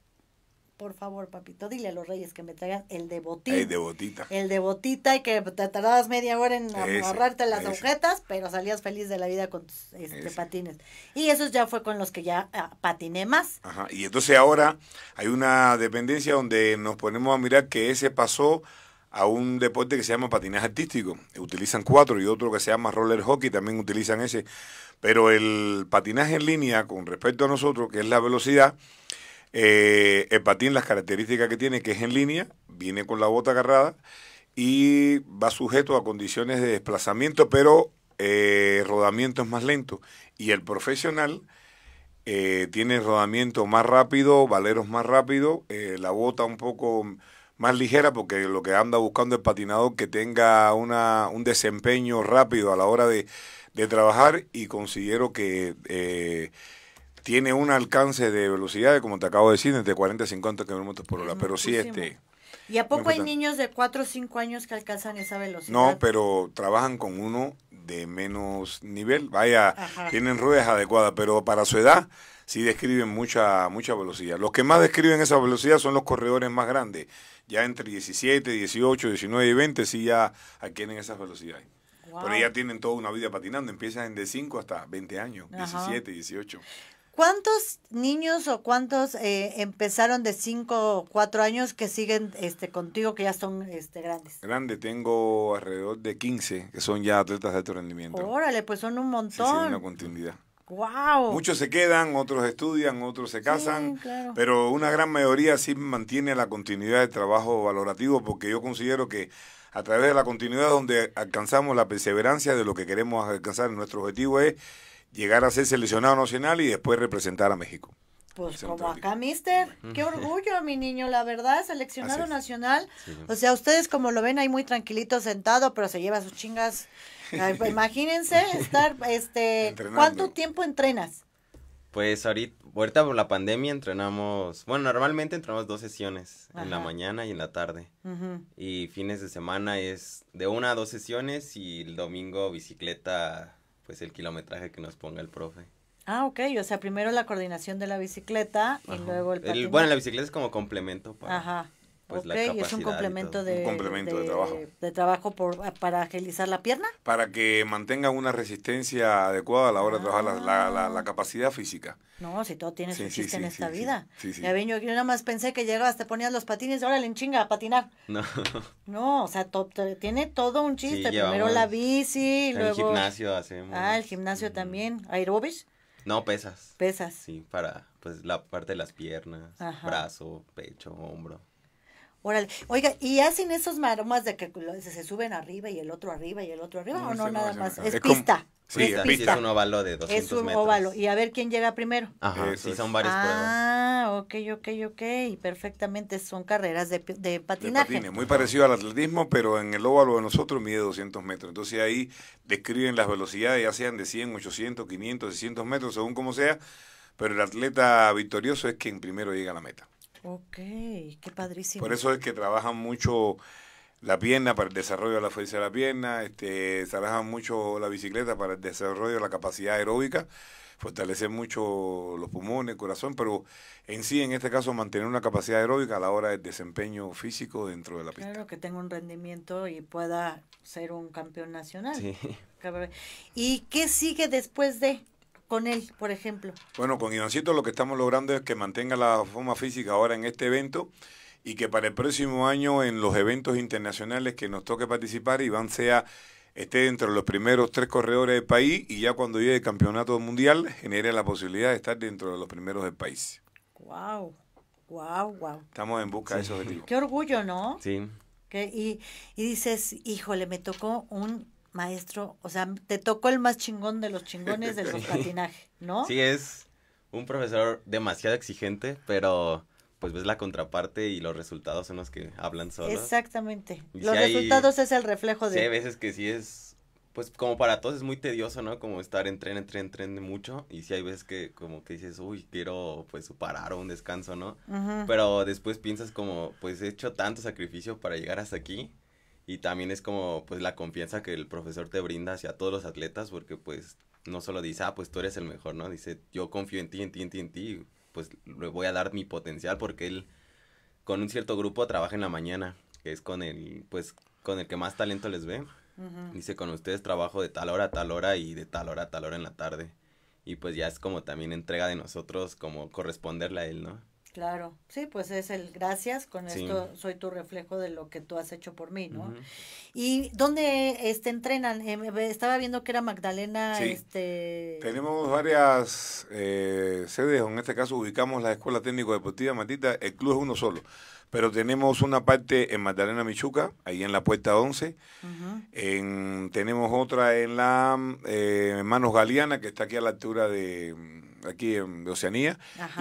por favor, papito, dile a los reyes que me traigan el de botita. El de botita. El de botita y que te tardabas media hora en ahorrarte las ese. pero salías feliz de la vida con tus este, patines. Y esos ya fue con los que ya ah, patiné más. Ajá, y entonces ahora hay una dependencia donde nos ponemos a mirar que ese pasó a un deporte que se llama patinaje artístico. Utilizan cuatro y otro que se llama roller hockey, también utilizan ese. Pero el patinaje en línea, con respecto a nosotros, que es la velocidad, eh, el patín, las características que tiene, que es en línea, viene con la bota agarrada y va sujeto a condiciones de desplazamiento, pero eh, rodamiento es más lento. Y el profesional eh, tiene rodamiento más rápido, valeros más rápido, eh, la bota un poco más ligera porque lo que anda buscando el patinador que tenga una, un desempeño rápido a la hora de, de trabajar y considero que eh, tiene un alcance de velocidad, como te acabo de decir, entre 40 y 50 kilómetros por hora, pero sí este... ¿Y a poco hay niños de 4 o 5 años que alcanzan esa velocidad? No, pero trabajan con uno de menos nivel, vaya, tienen ruedas adecuadas, pero para su edad sí describen mucha, mucha velocidad. Los que más describen esa velocidad son los corredores más grandes, ya entre 17, 18, 19 y 20 sí ya adquieren esas velocidades. Pero ya tienen toda una vida patinando, empiezan de 5 hasta 20 años, 17, 18. ¿Cuántos niños o cuántos eh, empezaron de 5 o 4 años que siguen este, contigo, que ya son este, grandes? Grande, tengo alrededor de 15 que son ya atletas de alto rendimiento. Órale, pues son un montón. una continuidad. Wow. Muchos se quedan, otros estudian, otros se casan, pero una gran mayoría sí mantiene la continuidad de trabajo valorativo porque yo considero que a través de la continuidad donde alcanzamos la perseverancia de lo que queremos alcanzar. Nuestro objetivo es llegar a ser seleccionado nacional y después representar a México. Pues como acá, mister, qué orgullo, mi niño, la verdad, seleccionado nacional. O sea, ustedes como lo ven ahí muy tranquilito sentado, pero se lleva sus chingas. Pues, [laughs] imagínense estar, este, ¿cuánto tiempo entrenas? Pues ahorita, ahorita por la pandemia entrenamos, bueno, normalmente entrenamos dos sesiones, en la mañana y en la tarde. Y fines de semana es de una a dos sesiones y el domingo bicicleta, pues el kilometraje que nos ponga el profe. Ah, ok, o sea, primero la coordinación de la bicicleta y luego el, Bueno, la bicicleta es como complemento para... Ajá pues es un complemento, de, complemento de, trabajo. De trabajo por, para agilizar la pierna. Para que mantenga una resistencia adecuada a la hora de trabajar la, ah. capacidad física. No, si todo tienes un su chiste en esta vida. Ya ven, yo, nada más pensé que llegabas, te ponías los patines ahora le enchinga a patinar. No. [laughs] No, o sea, tiene todo un chiste. Primero la bici, luego. El gimnasio hacemos. Ah, el gimnasio también. ¿Aerobics? No, pesas. Pesas. Sí, para pues la parte de las piernas, brazo, pecho, hombro. Órale. Oiga, ¿y hacen esos maromas de que se suben arriba y el otro arriba y el otro arriba o no, nada más? Es, pista. Sí, es, un óvalo de 200 metros. Es un óvalo. Y a ver quién llega primero. son varias ah, pruebas. Ah, ok, ok, ok. Perfectamente, son carreras de, patinaje. muy parecido al atletismo, pero en el óvalo de nosotros mide 200 metros. Entonces ahí describen las velocidades, ya sean de 100, 800, 500, 600 metros, según como sea. Pero el atleta victorioso es quien primero llega a la meta. Ok, qué padrísimo. Por eso es que trabajan mucho la pierna para el desarrollo de la fuerza de la pierna, este, trabajan mucho la bicicleta para el desarrollo de la capacidad aeróbica, fortalecer mucho los pulmones, el corazón, pero en sí, en este caso, mantener una capacidad aeróbica a la hora del desempeño físico dentro de la pista. Claro, que tenga un rendimiento y pueda ser un campeón nacional. Sí. ¿Y qué sigue después de? con él, por ejemplo? Bueno, con Ivancito lo que estamos logrando es que mantenga la forma física ahora en este evento y que para el próximo año en los eventos internacionales que nos toque participar, Iván sea esté dentro de los primeros tres corredores del país y ya cuando llegue el campeonato mundial genere la posibilidad de estar dentro de los primeros del país. Wow, wow, wow. Estamos en busca de esos objetivos. Qué orgullo, ¿no? Sí. y, y dices, híjole, me tocó un maestro, o sea, te tocó el más chingón de los chingones del [laughs] patinaje, ¿no? Sí, es un profesor demasiado exigente, pero pues ves la contraparte y los resultados son los que hablan solos. Exactamente. los resultados es el reflejo de... Sí, hay veces que sí es, pues como para todos es muy tedioso, ¿no? Como estar en tren, en tren, en tren mucho. Y sí hay veces que como que dices, uy, quiero pues parar o un descanso, ¿no? Pero después piensas como, pues he hecho tanto sacrificio para llegar hasta aquí y también es como pues la confianza que el profesor te brinda hacia todos los atletas porque pues no solo dice, ah, pues tú eres el mejor, ¿no? Dice, yo confío en ti, en ti, en ti, en ti, pues le voy a dar mi potencial porque él con un cierto grupo trabaja en la mañana, que es con el, pues, con el que más talento les ve. Dice, con ustedes trabajo de tal hora a tal hora y de tal hora a tal hora en la tarde. Y pues ya es como también entrega de nosotros, como corresponderle a él, ¿no? Claro, sí, pues es el gracias, con esto soy tu reflejo de lo que tú has hecho por mí, ¿no? ¿Y dónde este, entrenan? Em, estaba viendo que era Magdalena. Este... Tenemos varias eh, sedes, en este caso ubicamos la Escuela Técnico Deportiva Matita, el club es uno solo. Pero tenemos una parte en Magdalena Michuca, ahí en la puerta 11. tenemos otra en la eh, Manos Galeana, que está aquí a la altura de aquí en Oceanía.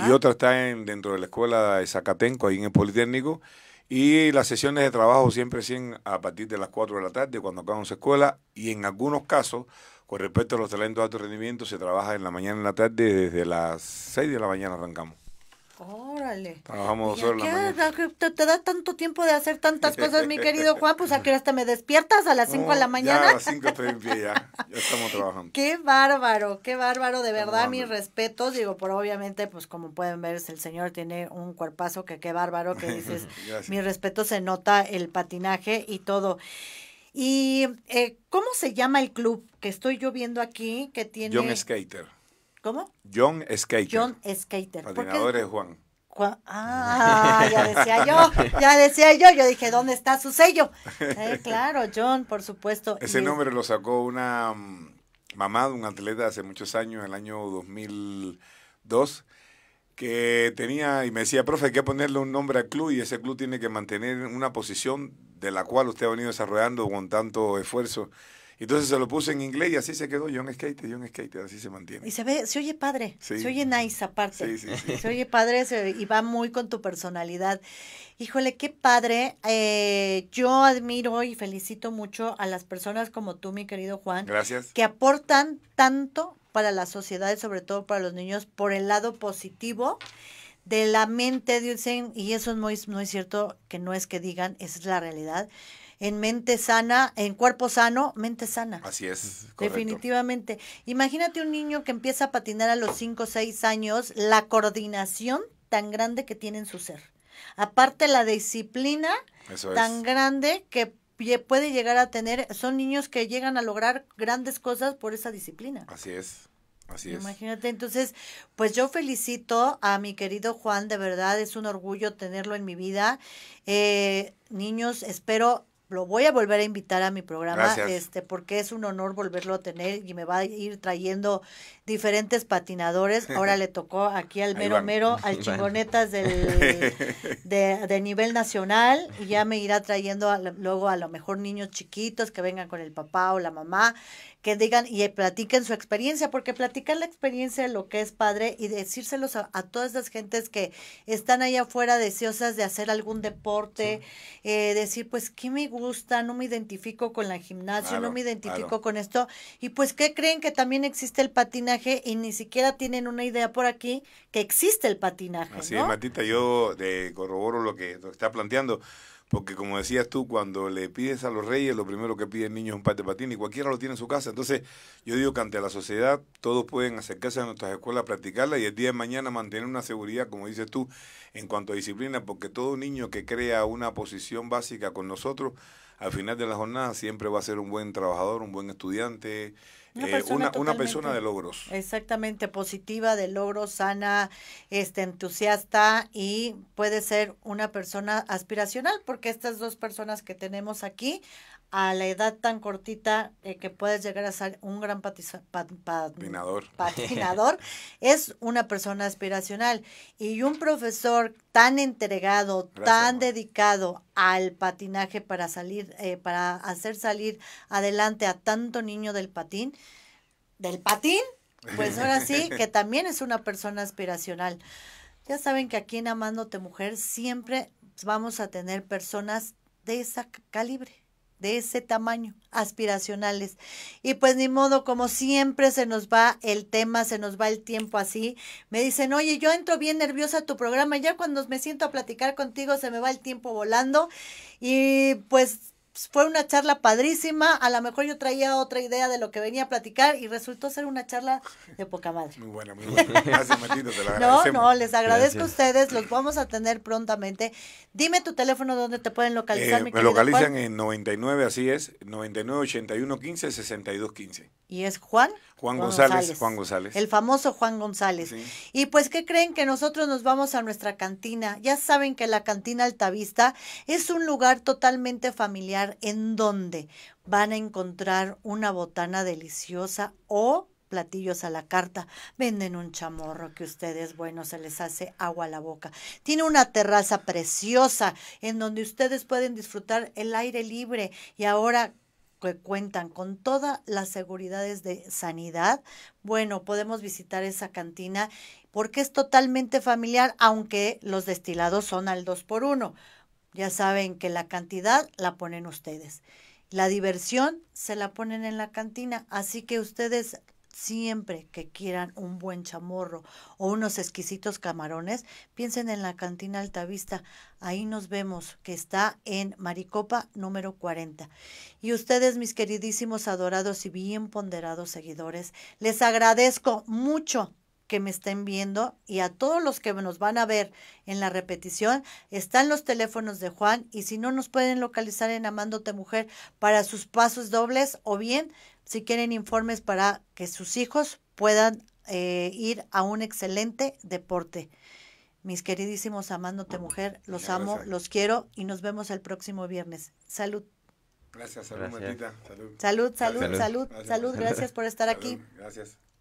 Y otra está en, dentro de la escuela de Zacatenco, ahí en el Politécnico. Y las sesiones de trabajo siempre siguen a partir de las 4 de la tarde, cuando acabamos escuela. Y en algunos casos, con respecto a los talentos de alto rendimiento, se trabaja en la mañana y en la tarde, desde las 6 de la mañana arrancamos. Órale. Trabajamos Te, da tanto tiempo de hacer tantas cosas, mi querido [laughs] Juan, pues a qué hasta me despiertas a las 5 de la mañana. a las 5 ya. Ya estamos trabajando. [laughs] Qué bárbaro, qué bárbaro, de verdad, mis respetos. Digo, por obviamente, pues como pueden ver, el señor tiene un cuerpazo que qué bárbaro, que [laughs] dices, mi respeto se nota el patinaje y todo. ¿Y eh, cómo se llama el club que estoy yo viendo aquí que tiene? John Skater. ¿Cómo? John Skater. John Skater. es Juan. Ah, ya decía yo, ya decía yo, yo dije, ¿dónde está su sello? Eh, claro, John, por supuesto. Ese nombre lo sacó una mm, mamá de un atleta hace muchos años, en el año 2002, que tenía y me decía, profe, hay que ponerle un nombre al club y ese club tiene que mantener una posición de la cual usted ha venido desarrollando con tanto esfuerzo entonces se lo puse en inglés y así se quedó John Skate, John Skater, así se mantiene. Y se ve, se oye padre, se oye nice aparte. se oye padre y va muy con tu personalidad. Híjole, qué padre. Eh, yo admiro y felicito mucho a las personas como tú, mi querido Juan. Gracias. Que aportan tanto para la sociedad, y sobre todo para los niños, por el lado positivo de la mente, dicen, y eso es, no es cierto, que no es que digan, es la realidad en mente sana, en cuerpo sano, mente sana. Así es. Definitivamente. Imagínate un niño que empieza a patinar a los 5 o 6 años, la coordinación tan grande que tiene en su ser. Aparte la disciplina tan grande que puede llegar a tener, son niños que llegan a lograr grandes cosas por esa disciplina. Así es. Así es. Imagínate, entonces, pues yo felicito a mi querido Juan, de verdad es un orgullo tenerlo en mi vida. Eh, niños, espero lo voy a volver a invitar a mi programa, este, porque es un honor volverlo a tener y me va a ir trayendo diferentes patinadores. [laughs] Ahora le tocó aquí al mero mero, al [laughs] chingonetas del, [laughs] de, nivel nacional y ya me irá trayendo luego a lo mejor niños chiquitos que vengan con el papá o la mamá, que digan y platiquen su experiencia, porque platicar la experiencia de lo que es padre y decírselos a, todas las gentes que están allá afuera deseosas de hacer algún deporte, eh, decir pues qué me gusta, no me identifico con la gimnasia, no me identifico con esto y pues qué creen que también existe el patinaje y ni siquiera tienen una idea por aquí que existe el patinaje. Así ¿no? es, Martita, yo te eh, corroboro lo que, Estás está planteando. Porque como decías tú, cuando le pides a los reyes, lo primero que piden el niño es un par de patines y cualquiera lo tiene en su casa. Entonces, yo digo que ante la sociedad todos pueden acercarse a nuestras escuelas, practicarla y el día de mañana mantener una seguridad, como dices tú, en cuanto a disciplina, porque todo niño que crea una posición básica con nosotros, al final de la jornada siempre va a ser un buen trabajador, un buen estudiante, eh, una, persona, persona, de logros. Exactamente, positiva, de logros, sana, este, entusiasta y puede ser una persona aspiracional, porque estas dos personas que tenemos aquí a la edad tan cortita eh, que puedes llegar a ser un gran [laughs] patinador. es una persona aspiracional. Y un profesor tan entregado, tan dedicado al patinaje para salir, eh, para hacer salir adelante a tanto niño del patín, del patín, pues [laughs] ahora sí, que también es una persona aspiracional. Ya saben que aquí en Amándote Mujer siempre vamos a tener personas de esa calibre de ese tamaño, aspiracionales. Y pues ni modo, como siempre se nos va el tema, se nos va el tiempo así. Me dicen, oye, yo entro bien nerviosa a tu programa, ya cuando me siento a platicar contigo se me va el tiempo volando. Y pues pues, fue una charla padrísima. A lo mejor yo traía otra idea de lo que venía a platicar y resultó ser una charla de poca madre. Muy buena, muy buena. Gracias, [laughs] No, no, les agradezco a ustedes. Los vamos a tener prontamente. Dime tu teléfono donde te pueden localizar, eh, Me localizan en 99, así es, 99 81 15 62 15 y es Juan. Juan, González, Juan González. El famoso Juan González. Y pues, ¿qué creen que nosotros nos vamos a nuestra cantina? Ya saben que la cantina Altavista es un lugar totalmente familiar en donde van a encontrar una botana deliciosa o platillos a la carta, venden un chamorro que ustedes, bueno, se les hace agua a la boca. Tiene una terraza preciosa en donde ustedes pueden disfrutar el aire libre y ahora que cuentan con todas las seguridades de sanidad, bueno, podemos visitar esa cantina porque es totalmente familiar, aunque los destilados son al 2 por 1. Ya saben que la cantidad la ponen ustedes. La diversión se la ponen en la cantina, así que ustedes siempre que quieran un buen chamorro o unos exquisitos camarones, piensen en la cantina Altavista. Ahí nos vemos, que está en Maricopa número 40. Y ustedes, mis queridísimos, adorados y bien ponderados seguidores, les agradezco mucho que me estén viendo y a todos los que nos van a ver en la repetición, están los teléfonos de Juan y si no nos pueden localizar en Amándote Mujer para sus pasos dobles o bien si quieren informes para que sus hijos puedan eh, ir a un excelente deporte. Mis queridísimos Amándote Mujer, los amo, los quiero y nos vemos el próximo viernes. Salud. Gracias, salud, salud, salud, salud. Salud, salud. Gracias por estar aquí. Gracias.